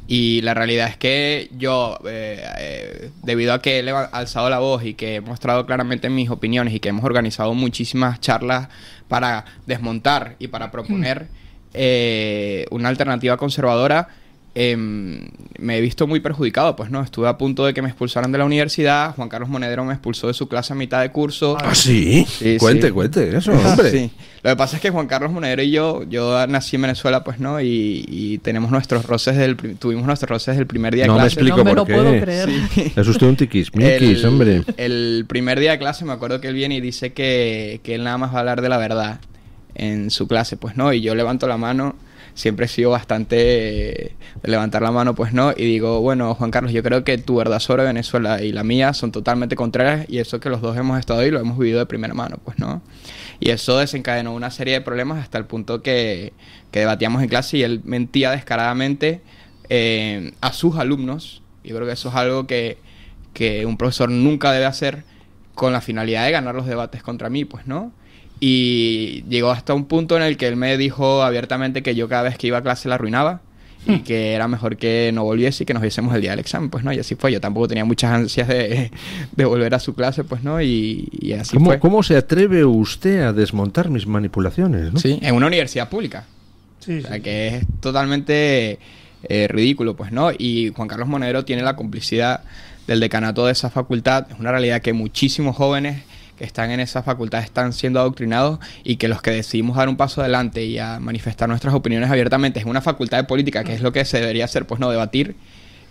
Y la realidad es que yo, eh, eh, debido a que he alzado la voz y que he mostrado claramente mis opiniones y que hemos organizado muchísimas charlas para desmontar y para proponer mm. una alternativa conservadora, Em, me he visto muy perjudicado, pues no, estuve a punto de que me expulsaran de la universidad, Juan Carlos Monedero me expulsó de su clase a mitad de curso. Ah, sí, cuente, cuente, eso, <laughs> hombre. Lo que pasa es que Juan Carlos Monedero y yo, yo nací en Venezuela, pues no, y, tenemos nuestros roces del, tuvimos nuestros roces del primer día de clase. explico no me lo puedo creer. <laughs> Es usted un el, hombre. El primer día de clase me acuerdo que él viene y dice que, que él nada más va a hablar de la verdad en su clase, pues no, y yo levanto la mano siempre he sido bastante eh, levantar la mano, pues no. Y digo, bueno, Juan Carlos, yo creo que tu verdad sobre Venezuela y la mía son totalmente contrarias y eso que los dos hemos estado ahí lo hemos vivido de primera mano, pues no. Y eso desencadenó una serie de problemas hasta el punto que, que debatíamos en clase y él mentía descaradamente eh, a sus alumnos. y creo que eso es algo que, que un profesor nunca debe hacer con la finalidad de ganar los debates contra mí, pues no y llegó hasta un punto en el que él me dijo abiertamente que yo cada vez que iba a clase la arruinaba y hmm. que era mejor que no volviese y que nos viésemos el día del examen, pues no, y así fue. Yo tampoco tenía muchas ansias de, <laughs> de volver a su clase, pues no, y, así ¿Cómo, fue. ¿Cómo se atreve usted a desmontar mis manipulaciones? Sí, en una universidad pública. o sea, que es totalmente eh, ridículo, pues no. Y Juan Carlos Monedero tiene la complicidad del decanato de esa facultad. Es una realidad que muchísimos jóvenes que están en esas facultades están siendo adoctrinados y que los que decidimos dar un paso adelante y a manifestar nuestras opiniones abiertamente es una facultad de política, que es lo que se debería hacer, pues no debatir,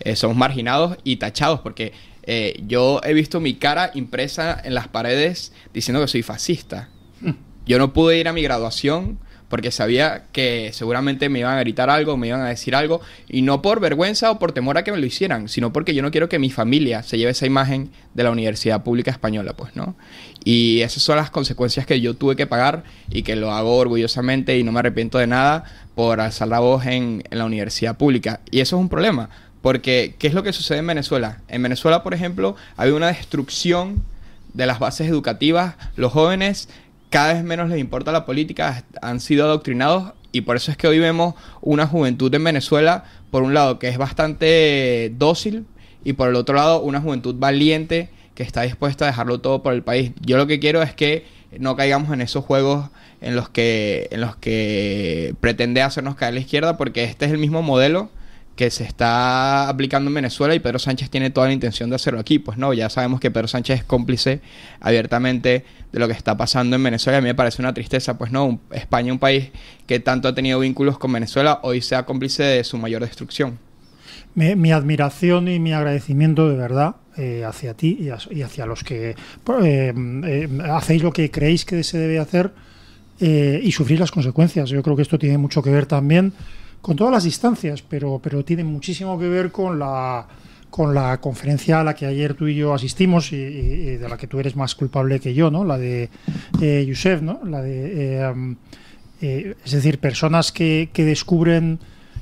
eh, somos marginados y tachados, porque eh, yo he visto mi cara impresa en las paredes diciendo que soy fascista. Mm. Yo no pude ir a mi graduación porque sabía que seguramente me iban a gritar algo, me iban a decir algo, y no por vergüenza o por temor a que me lo hicieran, sino porque yo no quiero que mi familia se lleve esa imagen de la Universidad Pública Española, pues, ¿no? Y esas son las consecuencias que yo tuve que pagar y que lo hago orgullosamente y no me arrepiento de nada por alzar la voz en, la Universidad Pública. Y eso es un problema, porque ¿qué es lo que sucede en Venezuela? En Venezuela, por ejemplo, hay una destrucción de las bases educativas, los jóvenes cada vez menos les importa la política, han sido adoctrinados y por eso es que hoy vemos una juventud en Venezuela, por un lado, que es bastante dócil y por el otro lado, una juventud valiente que está dispuesta a dejarlo todo por el país. Yo lo que quiero es que no caigamos en esos juegos en los que, en los que pretende hacernos caer la izquierda, porque este es el mismo modelo que se está aplicando en Venezuela y Pedro Sánchez tiene toda la intención de hacerlo aquí. Pues no, ya sabemos que Pedro Sánchez es cómplice abiertamente de lo que está pasando en Venezuela. A mí me parece una tristeza, pues no, España, un país que tanto ha tenido vínculos con Venezuela, hoy sea cómplice de su mayor destrucción. Mi, admiración y mi agradecimiento de verdad eh, hacia ti y, hacia los que eh, eh, hacéis lo que creéis que se debe hacer y sufrir las consecuencias. Yo creo que esto tiene mucho que ver también con todas las distancias, pero, pero tiene muchísimo que ver con la, con la conferencia a la que ayer tú y yo asistimos y, de la que tú eres más culpable que yo, ¿no? La de eh, ¿no? La de, eh, um, eh, es decir, personas que, que descubren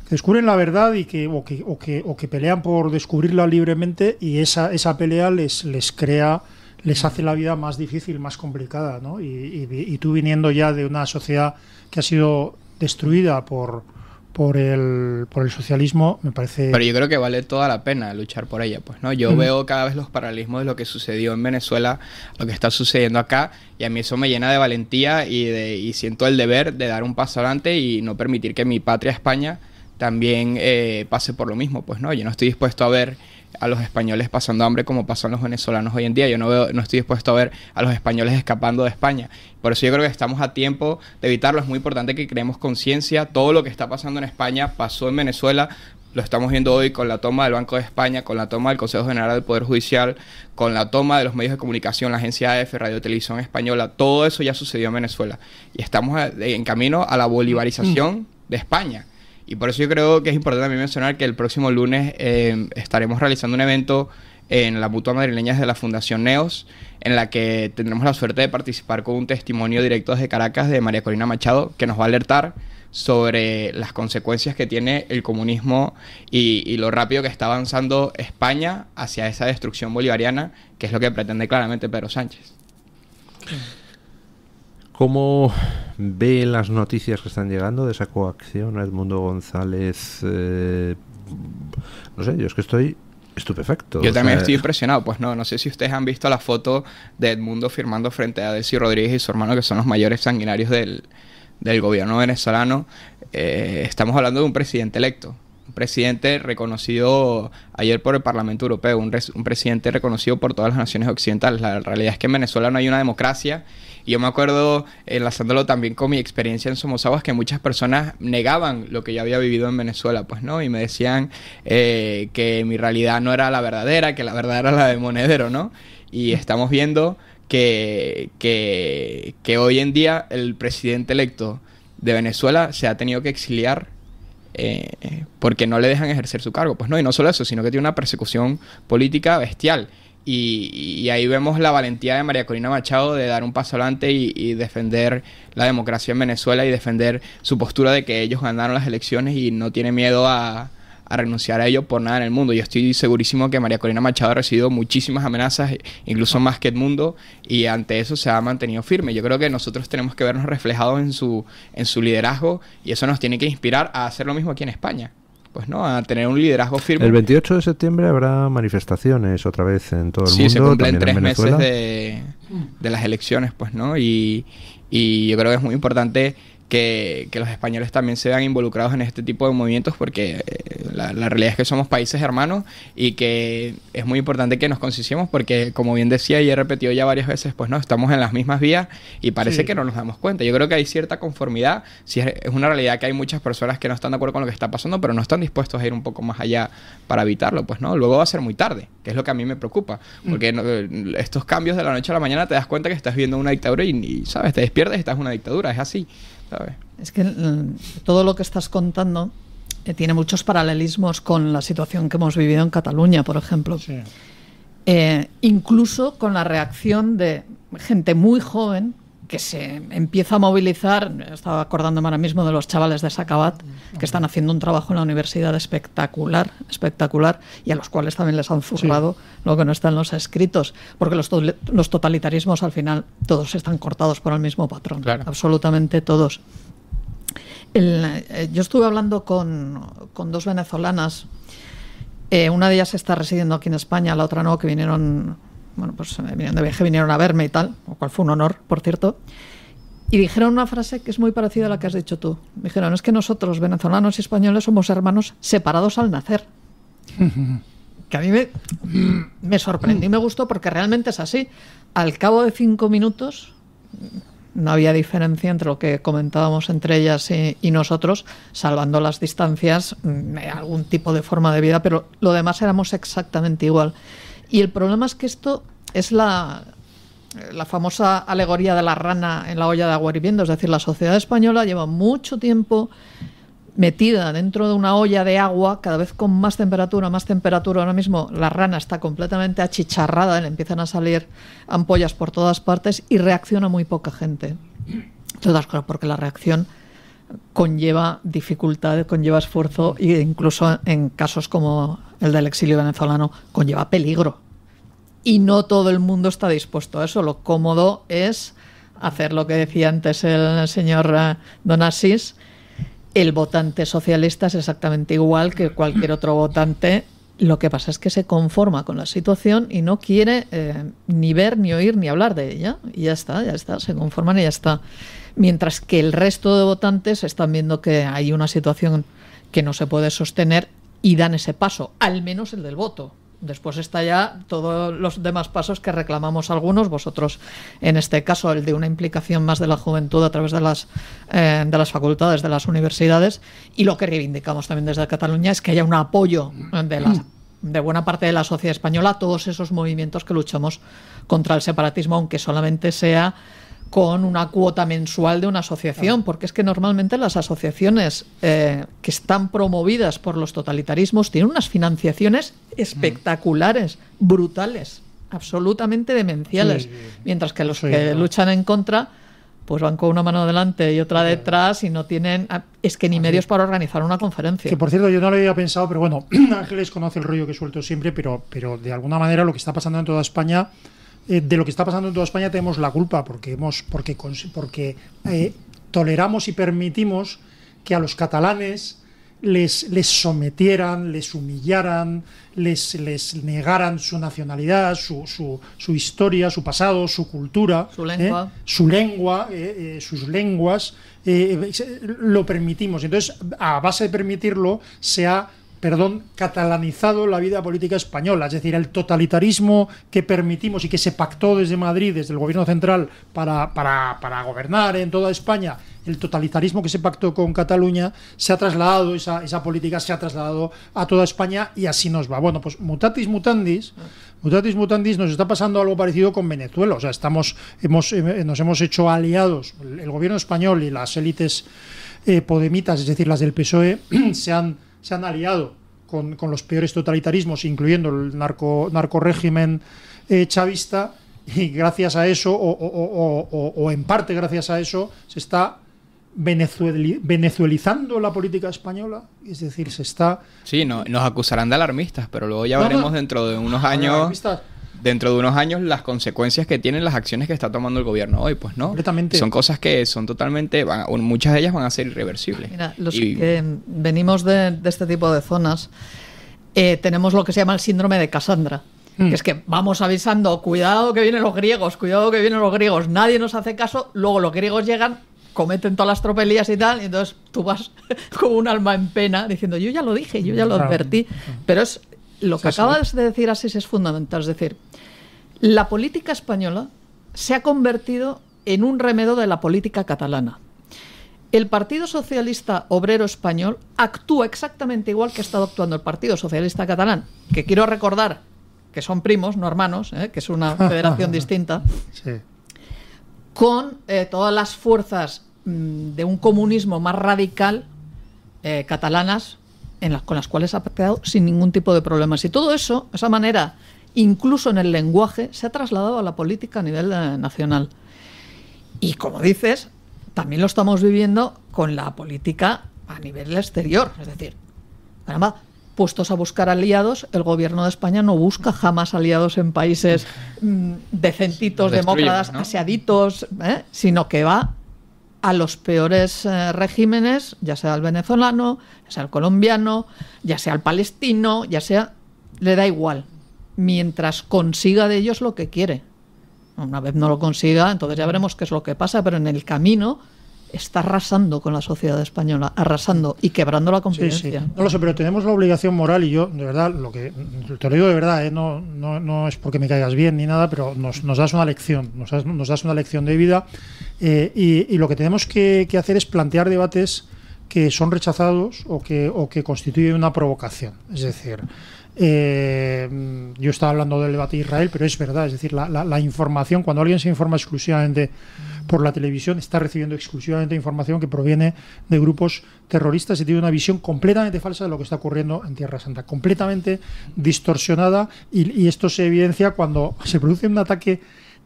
descubren la verdad y que o que, o que o que pelean por descubrirla libremente y esa esa pelea les les crea les hace la vida más difícil, más complicada, ¿no? Y, y tú viniendo ya de una sociedad que ha sido destruida por, por el, por el socialismo, me parece... Pero yo creo que vale toda la pena luchar por ella, pues, ¿no? Yo veo cada vez los paralelismos de lo que sucedió en Venezuela, lo que está sucediendo acá, y a mí eso me llena de valentía y, de, y siento el deber de dar un paso adelante y no permitir que mi patria España también eh, pase por lo mismo, pues, ¿no? Yo no estoy dispuesto a ver a los españoles pasando hambre como pasan los venezolanos hoy en día. Yo no veo, no estoy dispuesto a ver a los españoles escapando de España. Por eso yo creo que estamos a tiempo de evitarlo. Es muy importante que creemos conciencia. Todo lo que está pasando en España pasó en Venezuela. Lo estamos viendo hoy con la toma del Banco de España, con la toma del Consejo General del Poder Judicial, con la toma de los medios de comunicación, la agencia AF, Radio Televisión Española. Todo eso ya sucedió en Venezuela. Y estamos en camino a la bolivarización mm. de España y por eso yo creo que es importante también mencionar que el próximo lunes eh, estaremos realizando un evento en la Mutua Madrileña de la Fundación Neos, en la que tendremos la suerte de participar con un testimonio directo desde Caracas de María Corina Machado, que nos va a alertar sobre las consecuencias que tiene el comunismo y, lo rápido que está avanzando España hacia esa destrucción bolivariana, que es lo que pretende claramente Pedro Sánchez. ¿Cómo ve las noticias que están llegando de esa coacción a Edmundo González. Eh, no sé, yo es que estoy estupefacto. Yo también estoy impresionado. Pues no, no sé si ustedes han visto la foto de Edmundo firmando frente a Desi Rodríguez y su hermano, que son los mayores sanguinarios del, del gobierno venezolano. Eh, estamos hablando de un presidente electo presidente reconocido ayer por el Parlamento Europeo, un, presidente reconocido por todas las naciones occidentales. La realidad es que en Venezuela no hay una democracia. Y yo me acuerdo, eh, enlazándolo también con mi experiencia en Somos Aguas, que muchas personas negaban lo que yo había vivido en Venezuela, pues no, y me decían eh, que mi realidad no era la verdadera, que la verdad era la de Monedero, ¿no? Y estamos viendo que, que, que hoy en día el presidente electo de Venezuela se ha tenido que exiliar eh, porque no le dejan ejercer su cargo. Pues no, y no solo eso, sino que tiene una persecución política bestial. Y, ahí vemos la valentía de María Corina Machado de dar un paso adelante y, defender la democracia en Venezuela y defender su postura de que ellos ganaron las elecciones y no tiene miedo a, a renunciar a ello por nada en el mundo. Yo estoy segurísimo que María Corina Machado ha recibido muchísimas amenazas, incluso más que el mundo, y ante eso se ha mantenido firme. Yo creo que nosotros tenemos que vernos reflejados en su, en su liderazgo y eso nos tiene que inspirar a hacer lo mismo aquí en España pues no, a tener un liderazgo firme. El 28 de septiembre habrá manifestaciones otra vez en todo el mundo. Sí, se cumplen tres meses de, las elecciones, pues no, y, y yo creo que es muy importante que, los españoles también se vean involucrados en este tipo de movimientos porque eh, la, realidad es que somos países hermanos y que es muy importante que nos concienciemos porque como bien decía y he repetido ya varias veces, pues no, estamos en las mismas vías y parece que no nos damos cuenta. Yo creo que hay cierta conformidad, si es, una realidad que hay muchas personas que no están de acuerdo con lo que está pasando, pero no están dispuestos a ir un poco más allá para evitarlo, pues no, luego va a ser muy tarde, que es lo que a mí me preocupa, mm. porque estos cambios de la noche a la mañana te das cuenta que estás viendo una dictadura y, sabes, te despiertas y estás en una dictadura, es así. Es que mm, todo lo que estás contando eh, tiene muchos paralelismos con la situación que hemos vivido en Cataluña, por ejemplo. Eh, incluso con la reacción de gente muy joven que se empieza a movilizar. Estaba acordándome ahora mismo de los chavales de Sacabat, que están haciendo un trabajo en la universidad espectacular, espectacular, y a los cuales también les han zurrado lo que no están los escritos, porque los, los, totalitarismos al final todos están cortados por el mismo patrón, absolutamente todos. Eh, yo estuve hablando con, con dos venezolanas, eh, una de ellas está residiendo aquí en España, la otra no, que vinieron bueno, pues eh, vinieron de viaje, vinieron a verme y tal, lo cual fue un honor, por cierto. Y dijeron una frase que es muy parecida a la que has dicho tú. Dijeron, es que nosotros, venezolanos y españoles, somos hermanos separados al nacer. <laughs> que a mí me, sorprendió y me gustó porque realmente es así. Al cabo de cinco minutos, no había diferencia entre lo que comentábamos entre ellas y, nosotros, salvando las distancias, mm, algún tipo de forma de vida, pero lo demás éramos exactamente igual. Y el problema es que esto es la, famosa alegoría de la rana en la olla de agua hirviendo, es decir, la sociedad española lleva mucho tiempo metida dentro de una olla de agua, cada vez con más temperatura, más temperatura. Ahora mismo la rana está completamente achicharrada, le empiezan a salir ampollas por todas partes y reacciona muy poca gente. Todas cosas, porque la reacción conlleva dificultades, conlleva esfuerzo e incluso en casos como el del exilio venezolano conlleva peligro y no todo el mundo está dispuesto a eso. Lo cómodo es hacer lo que decía antes el señor eh, Donasis, El votante socialista es exactamente igual que cualquier otro votante. Lo que pasa es que se conforma con la situación y no quiere eh, ni ver, ni oír, ni hablar de ella. Y ya está, ya está, se conforman y ya está. Mientras que el resto de votantes están viendo que hay una situación que no se puede sostener y dan ese paso, al menos el del voto Después está ya todos los demás pasos que reclamamos algunos, vosotros en este caso el de una implicación más de la juventud a través de las, eh, de las facultades, de las universidades, y lo que reivindicamos también desde Cataluña es que haya un apoyo de de buena parte de la sociedad española a todos esos movimientos que luchamos contra el separatismo, aunque solamente sea con una cuota mensual de una asociación, porque es que normalmente las asociaciones eh, que están promovidas por los totalitarismos tienen unas financiaciones mm. espectaculares, brutales, absolutamente demenciales, mientras que los que luchan en contra pues van con una mano delante y otra detrás y no tienen ah, es que ni medios para organizar una conferencia. Que por cierto, yo no lo había pensado, pero bueno, <clears throat> Ángeles conoce el rollo que suelto siempre, pero pero de alguna manera lo que está pasando en toda España eh, de lo que está pasando en toda España tenemos la culpa porque hemos porque porque eh, toleramos y permitimos que a los catalanes les, les sometieran, les humillaran, les, les negaran su nacionalidad, su, historia, su pasado, su cultura, su lengua, eh, su lengua sus lenguas, lo permitimos. Entonces, a base de permitirlo, se ha perdón, catalanizado la vida política española, es decir, el totalitarismo que permitimos y que se pactó desde Madrid, desde el gobierno central, para, para, gobernar en toda España, el totalitarismo que se pactó con Cataluña, se ha trasladado, esa, esa política se ha trasladado a toda España y así nos va. Bueno, pues mutatis mutandis, mutatis mutandis nos está pasando algo parecido con Venezuela, o sea, estamos, eh, nos hemos hecho aliados, el, gobierno español y las élites eh, podemitas, es decir, las del PSOE, <clears throat> se han se han aliado con, los peores totalitarismos, incluyendo el narco, narco régimen eh, chavista, y gracias a eso, o, en parte gracias a eso, se está venezuelizando la política española, es decir, se está... Sí, no, nos acusarán de alarmistas, pero luego ya veremos dentro de unos años dentro de unos años las consecuencias que tienen las acciones que está tomando el gobierno hoy, pues no. Son cosas que son totalmente, muchas de ellas van a ser irreversibles. Mira, los que venimos de, este tipo de zonas, eh, tenemos lo que se llama el síndrome de Cassandra. Que mm. es que vamos avisando, cuidado que vienen los griegos, cuidado que vienen los griegos, nadie nos hace caso, luego los griegos llegan, cometen todas las tropelías y tal, y entonces tú vas <laughs> con un alma en pena diciendo, yo ya lo dije, yo ya lo advertí, pero es lo que acabas de decir así es fundamental, es decir, la política española se ha convertido en un remedo de la política catalana. El Partido Socialista Obrero Español actúa exactamente igual que ha estado actuando el Partido Socialista Catalán, que quiero recordar que son primos, no hermanos, ¿eh? que es una <laughs> federación distinta, con eh, todas las fuerzas mm, de un comunismo más radical eh, catalanas con las cuales ha pactado sin ningún tipo de problemas. Y todo eso, esa manera incluso en el lenguaje, se ha trasladado a la política a nivel eh, nacional. Y como dices, también lo estamos viviendo con la política a nivel exterior. Es decir, caramba, puestos a buscar aliados, el gobierno de España no busca jamás aliados en países mm, decentitos, demócratas, aseaditos, eh, sino que va a los peores eh, regímenes, ya sea el venezolano, ya sea el colombiano, ya sea el palestino, ya sea... Le da igual mientras consiga de ellos lo que quiere. Una vez no lo consiga, entonces ya veremos qué es lo que pasa, pero en el camino está arrasando con la sociedad española, arrasando y quebrando la convivencia. No lo sé, pero tenemos la obligación moral y yo, de verdad, lo que te lo digo de verdad, ¿eh? no, no, no, es porque me caigas bien ni nada, pero nos, nos das una lección, nos das, una lección de vida eh, y, lo que tenemos que, hacer es plantear debates que son rechazados o que, o que constituyen una provocación. Es decir, eh, yo estaba hablando del debate de Israel, pero es verdad, es decir, la, información, cuando alguien se informa exclusivamente por la televisión, está recibiendo exclusivamente información que proviene de grupos terroristas y tiene una visión completamente falsa de lo que está ocurriendo en Tierra Santa, completamente distorsionada y, y esto se evidencia cuando se produce un ataque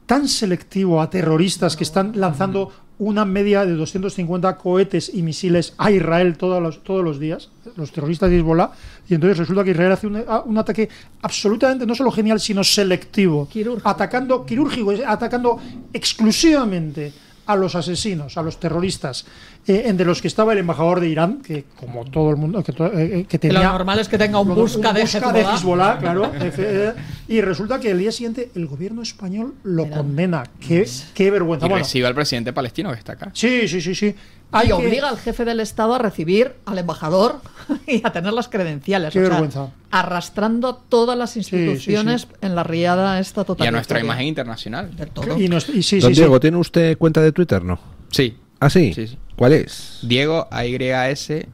tan selectivo a terroristas que están lanzando una media de 250 cohetes y misiles a Israel todos los, todos los días, los terroristas de Hezbollah, y entonces resulta que Israel hace un, ah, ataque absolutamente no solo genial, sino selectivo, atacando quirúrgico, atacando exclusivamente a los asesinos, a los terroristas eh, entre los que estaba el embajador de Irán, que como todo el mundo, que, eh, eh, Lo normal es que tenga un busca, de, busca Hezbollah, claro. <laughs> Eh, y resulta que el día siguiente el gobierno español lo condena. Qué, qué vergüenza. Y bueno, recibe al presidente palestino que está acá. Sí, sí, sí, sí. Hay y obliga al jefe del Estado a recibir al embajador <laughs> y a tener las credenciales. Qué vergüenza. Arrastrando arrastrando todas las instituciones en la riada esta total. Y a nuestra imagen internacional. de todo. Y Don Diego, ¿tiene usted cuenta de Twitter, no? Sí. ¿Ah, Sí, sí. ¿Cuál es? Diego AYS, eh,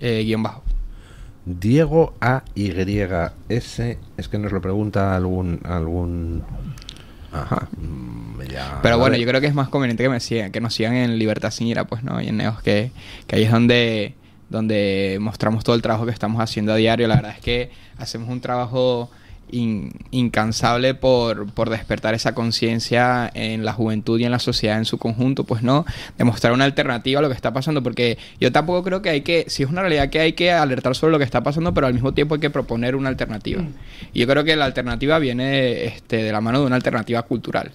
guión bajo. Diego AYS, Es que nos lo pregunta algún. algún... Ajá. Mm, Pero bueno, yo creo que es más conveniente que me sigan, que nos sigan en Libertad Sin Ira, pues, ¿no? Y en Neos, que, que ahí es donde, donde mostramos todo el trabajo que estamos haciendo a diario. La verdad es que hacemos un trabajo incansable por, por, despertar esa conciencia en la juventud y en la sociedad en su conjunto, pues no, demostrar una alternativa a lo que está pasando, porque yo tampoco creo que hay que, si es una realidad que hay que alertar sobre lo que está pasando, pero al mismo tiempo hay que proponer una alternativa. Y mm. yo creo que la alternativa viene este, de la mano de una alternativa cultural.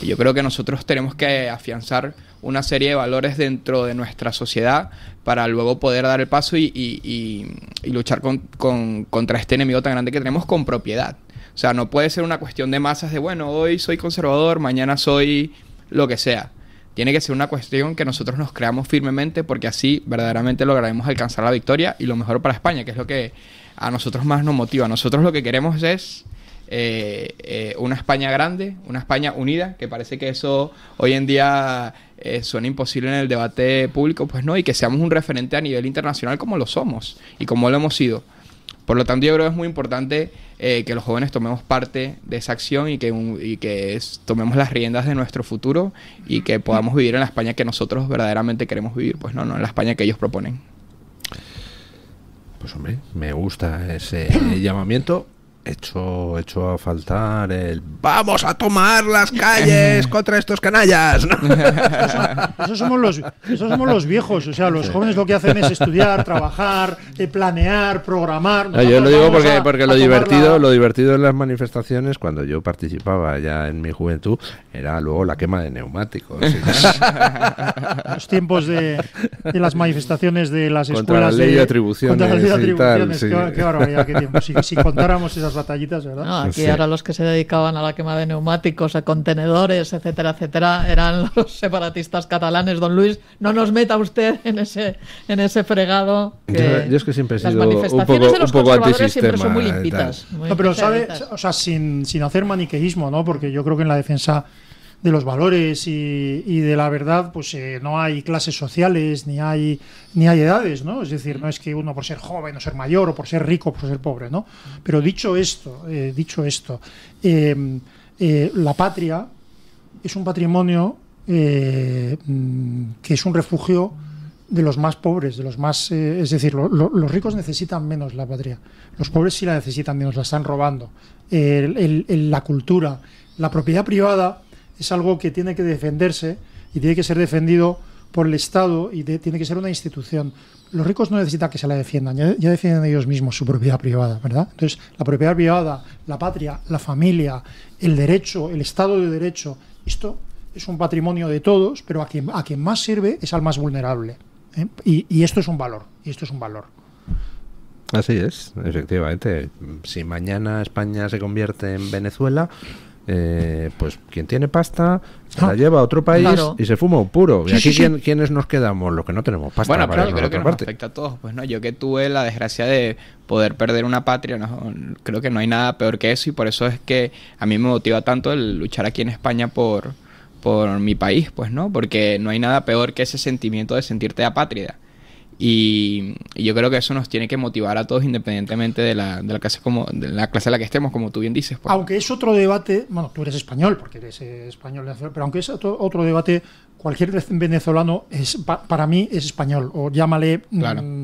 Eh, yo creo que nosotros tenemos que afianzar una serie de valores dentro de nuestra sociedad para luego poder dar el paso y, luchar contra este enemigo tan grande que tenemos con propiedad. O sea, no puede ser una cuestión de masas de, bueno, hoy soy conservador, mañana soy lo que sea. Tiene que ser una cuestión que nosotros nos creamos firmemente porque así verdaderamente lograremos alcanzar la victoria y lo mejor para España, que es lo que a nosotros más nos motiva. Nosotros lo que queremos es eh, eh, una España grande, una España unida, que parece que eso hoy en día eh, suena imposible en el debate público, pues no, y que seamos un referente a nivel internacional como lo somos y como lo hemos sido. Por lo tanto, yo creo que es muy importante que los jóvenes tomemos parte de esa acción y que, que tomemos las riendas de nuestro futuro y que podamos vivir en la España que nosotros verdaderamente queremos vivir, pues no, no en la España que ellos proponen. Pues hombre, me gusta ese llamamiento hecho, hecho a faltar el vamos a tomar las calles <laughs> contra estos canallas. <laughs> Eso, somos los, somos los viejos, o sea, los jóvenes lo que hacen es estudiar, trabajar, eh, planear, programar. yo lo digo porque, porque lo divertido, de lo divertido en las manifestaciones, cuando yo participaba ya en mi juventud, era luego la quema de neumáticos. <laughs> los tiempos de, de, las manifestaciones de las escuelas. ley de, Contra la ley de atribuciones. qué, barbaridad, qué tiempo. Si, si contáramos esas batallitas, ¿verdad? aquí ahora los que se dedicaban a la quema de neumáticos, a contenedores, etcétera, etcétera, eran <laughs> los separatistas catalanes. Don Luis, no nos meta usted en ese, en ese fregado. Que es que siempre las manifestaciones de los siempre son muy limpitas. pero sabe, o sea, sin, sin hacer maniqueísmo, ¿no? Porque yo creo que en la defensa de los valores y, de la verdad, pues eh, no hay clases sociales ni hay ni hay edades, ¿no? Es decir, no es que uno por ser joven o ser mayor o por ser rico o por ser pobre, ¿no? Pero dicho esto, eh, dicho esto, eh, la patria es un patrimonio mm, que es un refugio de los más pobres, de los más, es decir, los ricos necesitan menos la patria, los pobres sí la necesitan menos, la están robando, la cultura, la propiedad privada es algo que tiene que defenderse y tiene que ser defendido por el Estado y tiene que ser una institución. Los ricos no necesitan que se la defiendan, ya, defienden ellos mismos su propiedad privada, ¿verdad? Entonces, la propiedad privada, la patria, la familia, el derecho, el Estado de derecho, esto es un patrimonio de todos, pero a quien, a quien más sirve es al más vulnerable. ¿eh? y esto es un valor, y esto es un valor. Así es, efectivamente. Si mañana España se convierte en Venezuela, eh, pues quien tiene pasta se la ah. lleva a otro país y se fuma un puro. ¿Y aquí quiénes nos quedamos? Los que no tenemos pasta. Bueno, pero yo creo que nos afecta a todos. Pues no, yo que tuve la desgracia de poder perder una patria, no, creo que no hay nada peor que eso y por eso es que a mí me motiva tanto el luchar aquí en España por, por mi país, pues no, porque no hay nada peor que ese sentimiento de sentirte apátrida. Y, yo creo que eso nos tiene que motivar a todos independientemente de la, clase como de la clase en la que estemos, como tú bien dices. Pues. Aunque es otro debate, bueno, tú eres español porque eres eh, español pero aunque es otro, debate, cualquier venezolano es para mí es español o llámale mm,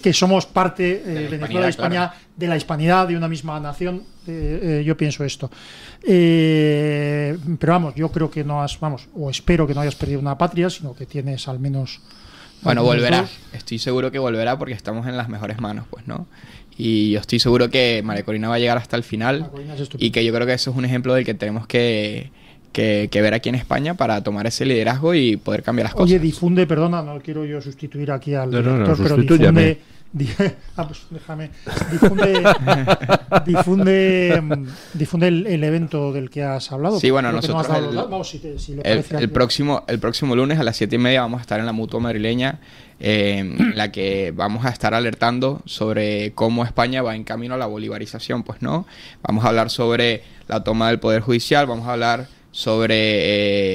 que somos parte eh, de de la hispanidad, de una misma nación. Eh, yo pienso esto. pero vamos, yo creo que no has, vamos, o espero que no hayas perdido una patria, sino que tienes al menos bueno, volverá. Estoy seguro que volverá porque estamos en las mejores manos, pues, ¿no? Y yo estoy seguro que María Corina va a llegar hasta el final. Y que yo creo que eso es un ejemplo del que tenemos que, que, ver aquí en España para tomar ese liderazgo y poder cambiar las cosas. Oye, difunde, perdona, no quiero yo sustituir aquí al pero difunde, <laughs> ah, pues, déjame. Difunde, <laughs> difunde, mm, difunde el, evento del que has hablado. Sí, bueno, nosotros. el, próximo, el próximo lunes a las 7 y media vamos a estar en la mutua madrileña. en em, <clears throat> la que vamos a estar alertando sobre cómo España va en camino a la bolivarización, pues no. Vamos a hablar sobre la toma del poder judicial, vamos a hablar sobre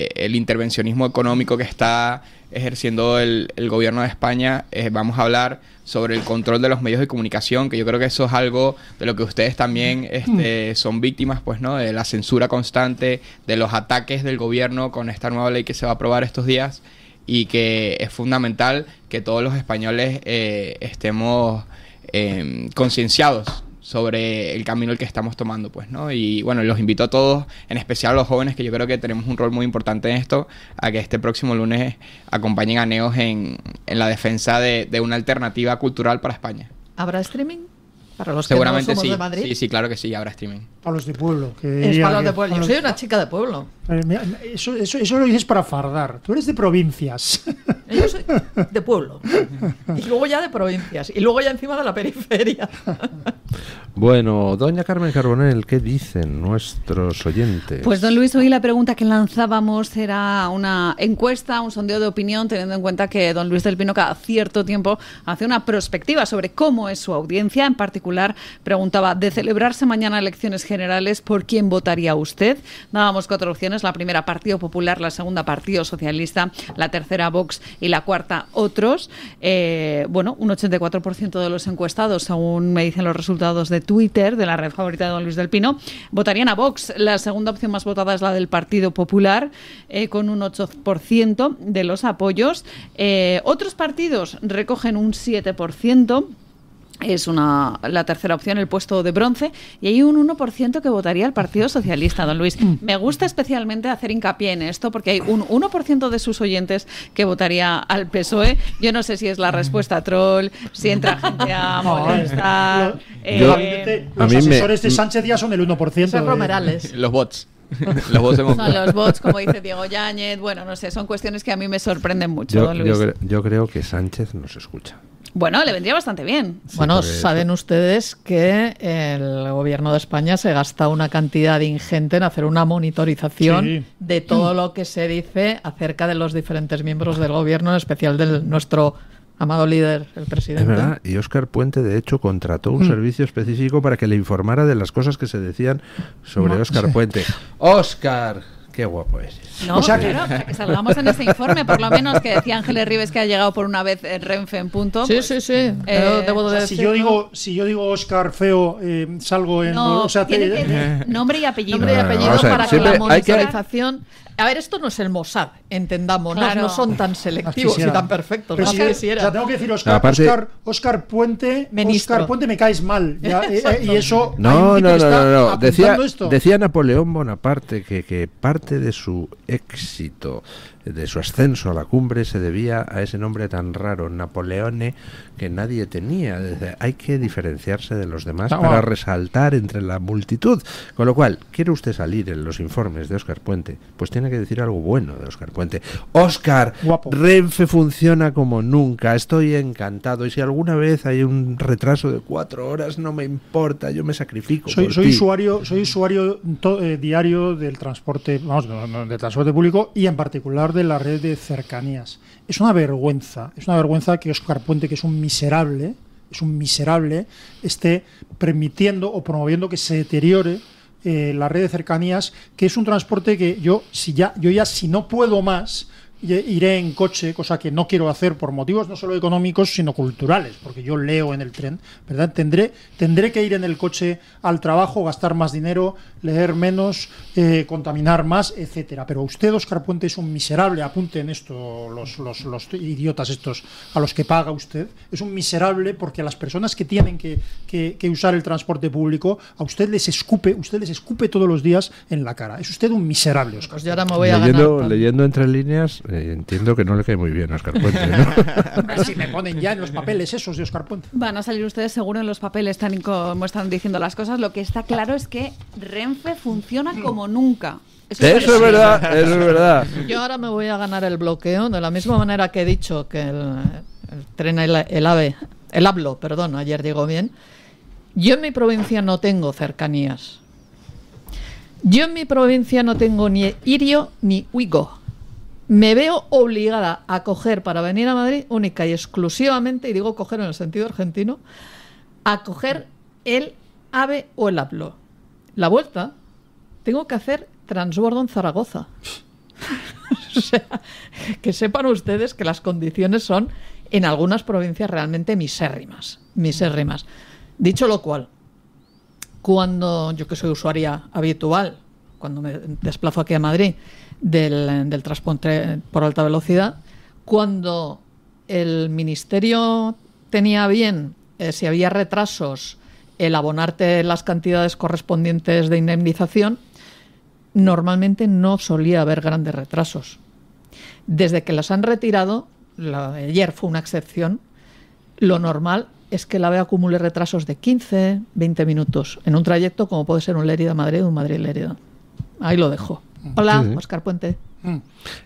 eh, el intervencionismo económico que está ejerciendo el, gobierno de España, eh, vamos a hablar sobre el control de los medios de comunicación, que yo creo que eso es algo de lo que ustedes también mm. este, son víctimas, pues, ¿no? De la censura constante, de los ataques del gobierno con esta nueva ley que se va a aprobar estos días y que es fundamental que todos los españoles eh, estemos eh, concienciados sobre el camino el que estamos tomando, pues, ¿no? Y bueno, los invito a todos, en especial a los jóvenes, que yo creo que tenemos un rol muy importante en esto, a que este próximo lunes acompañen a Neos en, la defensa de, de una alternativa cultural para España. ¿Habrá streaming? Seguramente somos sí. de Madrid. Sí, sí, claro que sí, habrá streaming. Para los de pueblo. de pueblo. Yo soy una chica de pueblo. Eh, eso, eso, lo dices para fardar. Tú eres de provincias. <laughs> Yo soy de pueblo. Y luego ya de provincias. Y luego ya encima de la periferia. <laughs> Bueno, doña Carmen Carbonel, ¿qué dicen nuestros oyentes? Pues don Luis, hoy la pregunta que lanzábamos era una encuesta, un sondeo de opinión, teniendo en cuenta que don Luis del Pino cada cierto tiempo hace una perspectiva sobre cómo es su audiencia, en particular preguntaba, de celebrarse mañana elecciones generales, ¿por quién votaría usted? Dábamos cuatro opciones, la primera Partido Popular, la segunda Partido Socialista, la tercera Vox y la cuarta Otros. Eh, bueno, un 84% de los encuestados, según me dicen los resultados de Twitter, de la red favorita de don Luis del Pino, votarían a Vox. La segunda opción más votada es la del Partido Popular, eh, con un 8% de los apoyos. Eh, otros partidos recogen un 7% es la tercera opción, el puesto de bronce, y hay un 1% que votaría al Partido Socialista, don Luis. Mm. Me gusta especialmente hacer hincapié en esto, porque hay un 1% de sus oyentes que votaría al PSOE. Yo no sé si es la respuesta mm. troll, si entra <laughs> gente a molestar. Eh, los asesores de Sánchez ya son el 1%. Son Romerales. <laughs> los bots. <laughs> los, bots como dice Diego Yáñez, bueno, no sé, son cuestiones que a mí me sorprenden mucho, don Luis. Yo, yo creo que Sánchez nos escucha. Bueno, le vendría bastante bien. bueno, saben ustedes que el gobierno de España se gasta una cantidad ingente en hacer una monitorización de todo lo que se dice acerca de los diferentes miembros del gobierno, en especial de nuestro amado líder, el presidente. y Óscar Puente, de hecho, contrató un mm. servicio específico para que le informara de las cosas que se decían sobre Óscar Puente. <laughs> ¡Óscar! Qué guapo es. No, o sea que... salgamos en ese informe, por lo menos, que decía Ángeles Rives que ha llegado por una vez Renfe en punto. Sí, pues, sí, sí. Eh, si, yo digo, si yo digo Oscar feo, eh, salgo en. o sea, <laughs> nombre y apellido. y para que la monitorización. A ver, esto no es el Mossad, entendamos, no, son tan selectivos y tan perfectos. Pero tengo que decir, Oscar, Puente, Puente me caes mal. Eh, eh, y eso. No, no, no, no, Decía, Napoleón Bonaparte que parte de su éxito de su ascenso a la cumbre se debía a ese nombre tan raro, Napoleone, que nadie tenía. Hay que diferenciarse de los demás ah, para ah. resaltar entre la multitud. Con lo cual, ¿quiere usted salir en los informes de Oscar Puente? Pues tiene que decir algo bueno de Oscar Puente. Oscar, Renfe funciona como nunca, estoy encantado. Y si alguna vez hay un retraso de cuatro horas, no me importa, yo me sacrifico. Soy, soy usuario, soy usuario eh, diario del transporte, vamos, del transporte público y en particular de la red de cercanías. Es una vergüenza, es una vergüenza que Oscar Puente, que es un miserable, es un miserable, esté permitiendo o promoviendo que se deteriore eh, la red de cercanías, que es un transporte que yo, ya, yo ya si no puedo más, iré en coche, cosa que no quiero hacer por motivos no solo económicos, sino culturales, porque yo leo en el tren, ¿verdad? Tendré, tendré que ir en el coche al trabajo, gastar más dinero, leer menos, eh, contaminar más, etcétera. Pero usted, Oscar Puente, es un miserable, apunten esto los, los, los, idiotas estos a los que paga usted, es un miserable porque a las personas que tienen que, que, que usar el transporte público, a usted les escupe, usted les escupe todos los días en la cara. Es usted un miserable, Oscar. Pues me voy a leyendo entre líneas eh, entiendo que no le cae muy bien a Oscar Puente. <laughs> si me ponen ya en los papeles esos de Oscar Puente. Van a salir ustedes seguro en los papeles, tan como están diciendo las cosas. Lo que está claro es que Renfe funciona como nunca. Eso, es verdad, eso es verdad. Yo ahora me voy a ganar el bloqueo de la misma manera que he dicho que el, el tren, el, AVE, el hablo, perdón, ayer digo bien. Yo en mi provincia no tengo cercanías. Yo en mi provincia no tengo ni Irio ni Uigo me veo obligada a coger para venir a Madrid única y exclusivamente, y digo coger en el sentido argentino, a coger el AVE o el APLO. La vuelta tengo que hacer transbordo en Zaragoza. <laughs> o sea, que sepan ustedes que las condiciones son en algunas provincias realmente misérrimas, misérrimas. Dicho lo cual, cuando yo que soy usuaria habitual, cuando me desplazo aquí a Madrid, del, del transporte por alta velocidad, cuando el ministerio tenía bien, eh, si había retrasos, el abonarte las cantidades correspondientes de indemnización, normalmente no solía haber grandes retrasos. Desde que las han retirado, ayer fue una excepción, lo normal es que la vea acumule retrasos de 15, 20 minutos en un trayecto como puede ser un Lérida-Madrid o un madrid lerida Ahí lo dejo. Hola, Oscar Puente. Mm.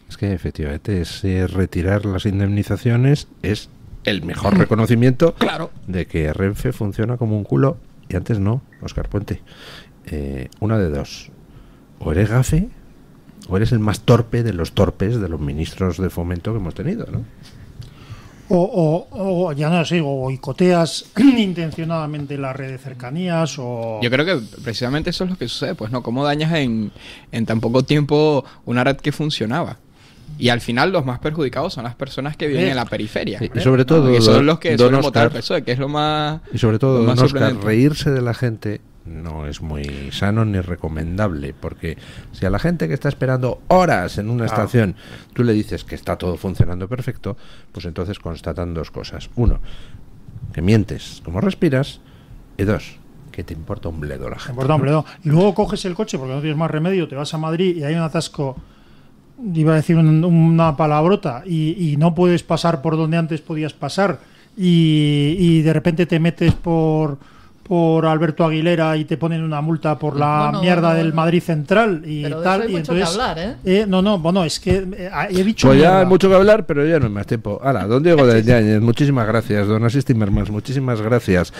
Es que efectivamente es, retirar las indemnizaciones es el mejor reconocimiento <laughs> de que Renfe funciona como un culo y antes no, Oscar Puente. Eh, una de dos. O eres gafe o eres el más torpe de los torpes de los ministros de fomento que hemos tenido, ¿no? O, o, ya no sé, o boicoteas <clears throat> intencionadamente la red de cercanías o... Yo creo que precisamente eso es lo que sucede, pues no, cómo dañas en, en tan poco tiempo una red que funcionaba. Y al final los más perjudicados son las personas que viven en la periferia. y sobre todo... que son los que e, que es lo más... Y sobre todo, reírse de la gente no es muy sano ni recomendable, porque si a la gente que está esperando horas en una ah. estación tú le dices que está todo funcionando perfecto, pues entonces constatan dos cosas. Uno, que mientes como respiras, y dos, que te importa un bledo la gente. importa un bledo. Y luego coges el coche porque no tienes más remedio, te vas a Madrid y hay un atasco iba a decir una palabrota, y, no puedes pasar por donde antes podías pasar, y de repente te metes por por Alberto Aguilera y te ponen una multa por la mierda del Madrid Central y tal. y entonces, ¿eh? ¿eh? No, no, bueno, es que eh, he dicho. Pues ya hay mucho que hablar, pero ya no hay más tiempo. Hala, don Diego de muchísimas gracias. Don Asís muchísimas gracias.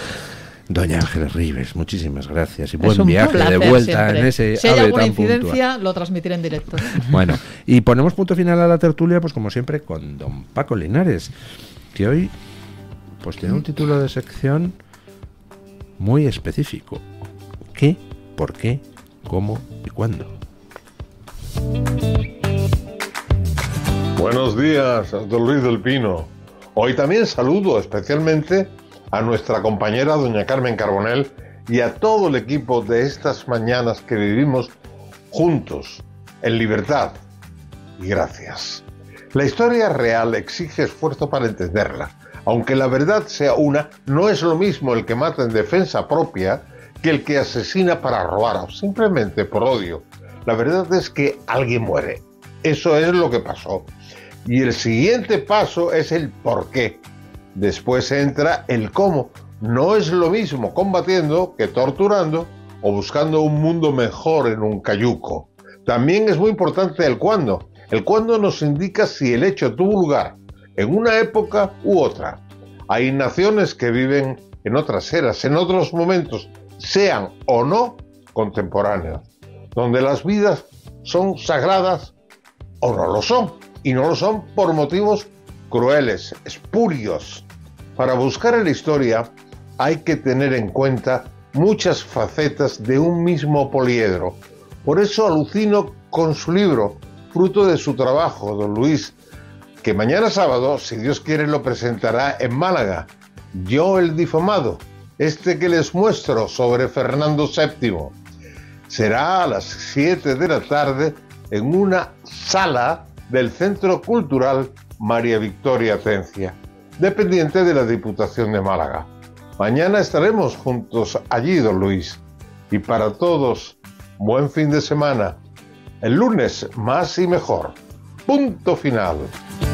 Doña Ángeles Rives, muchísimas gracias y buen viaje de vuelta en ese Si incidencia, lo transmitiré en directo. <laughs> bueno, y ponemos punto final a la tertulia, pues como siempre, con don Paco Linares, que hoy pues tiene un título de sección muy específico. ¿Qué? ¿Por qué? ¿Cómo? ¿Y cuándo? Buenos días, don Luis del Pino. Hoy también saludo especialmente a nuestra compañera doña Carmen Carbonel y a todo el equipo de estas mañanas que vivimos juntos, en libertad. gracias. La historia real exige esfuerzo para entenderla aunque la verdad sea una, no es lo mismo el que mata en defensa propia que el que asesina para robar o simplemente por odio. La verdad es que alguien muere. Eso es lo que pasó. Y el siguiente paso es el por qué. Después entra el cómo. No es lo mismo combatiendo que torturando o buscando un mundo mejor en un cayuco. También es muy importante el cuándo. El cuándo nos indica si el hecho tuvo lugar en una época u otra. Hay naciones que viven en otras eras, en otros momentos, sean o no contemporáneas, donde las vidas son sagradas o no lo son, y no lo son por motivos crueles, espurios. Para buscar en la historia hay que tener en cuenta muchas facetas de un mismo poliedro. Por eso alucino con su libro, fruto de su trabajo, don Luis, que mañana sábado, si Dios quiere, lo presentará en Málaga. Yo el difamado, este que les muestro sobre Fernando VII. Será a las 7 de la tarde en una sala del Centro Cultural María Victoria Atencia. dependiente de la Diputación de Málaga. Mañana estaremos juntos allí, don Luis. Y para todos, buen fin de semana. El lunes más y mejor. Punto final.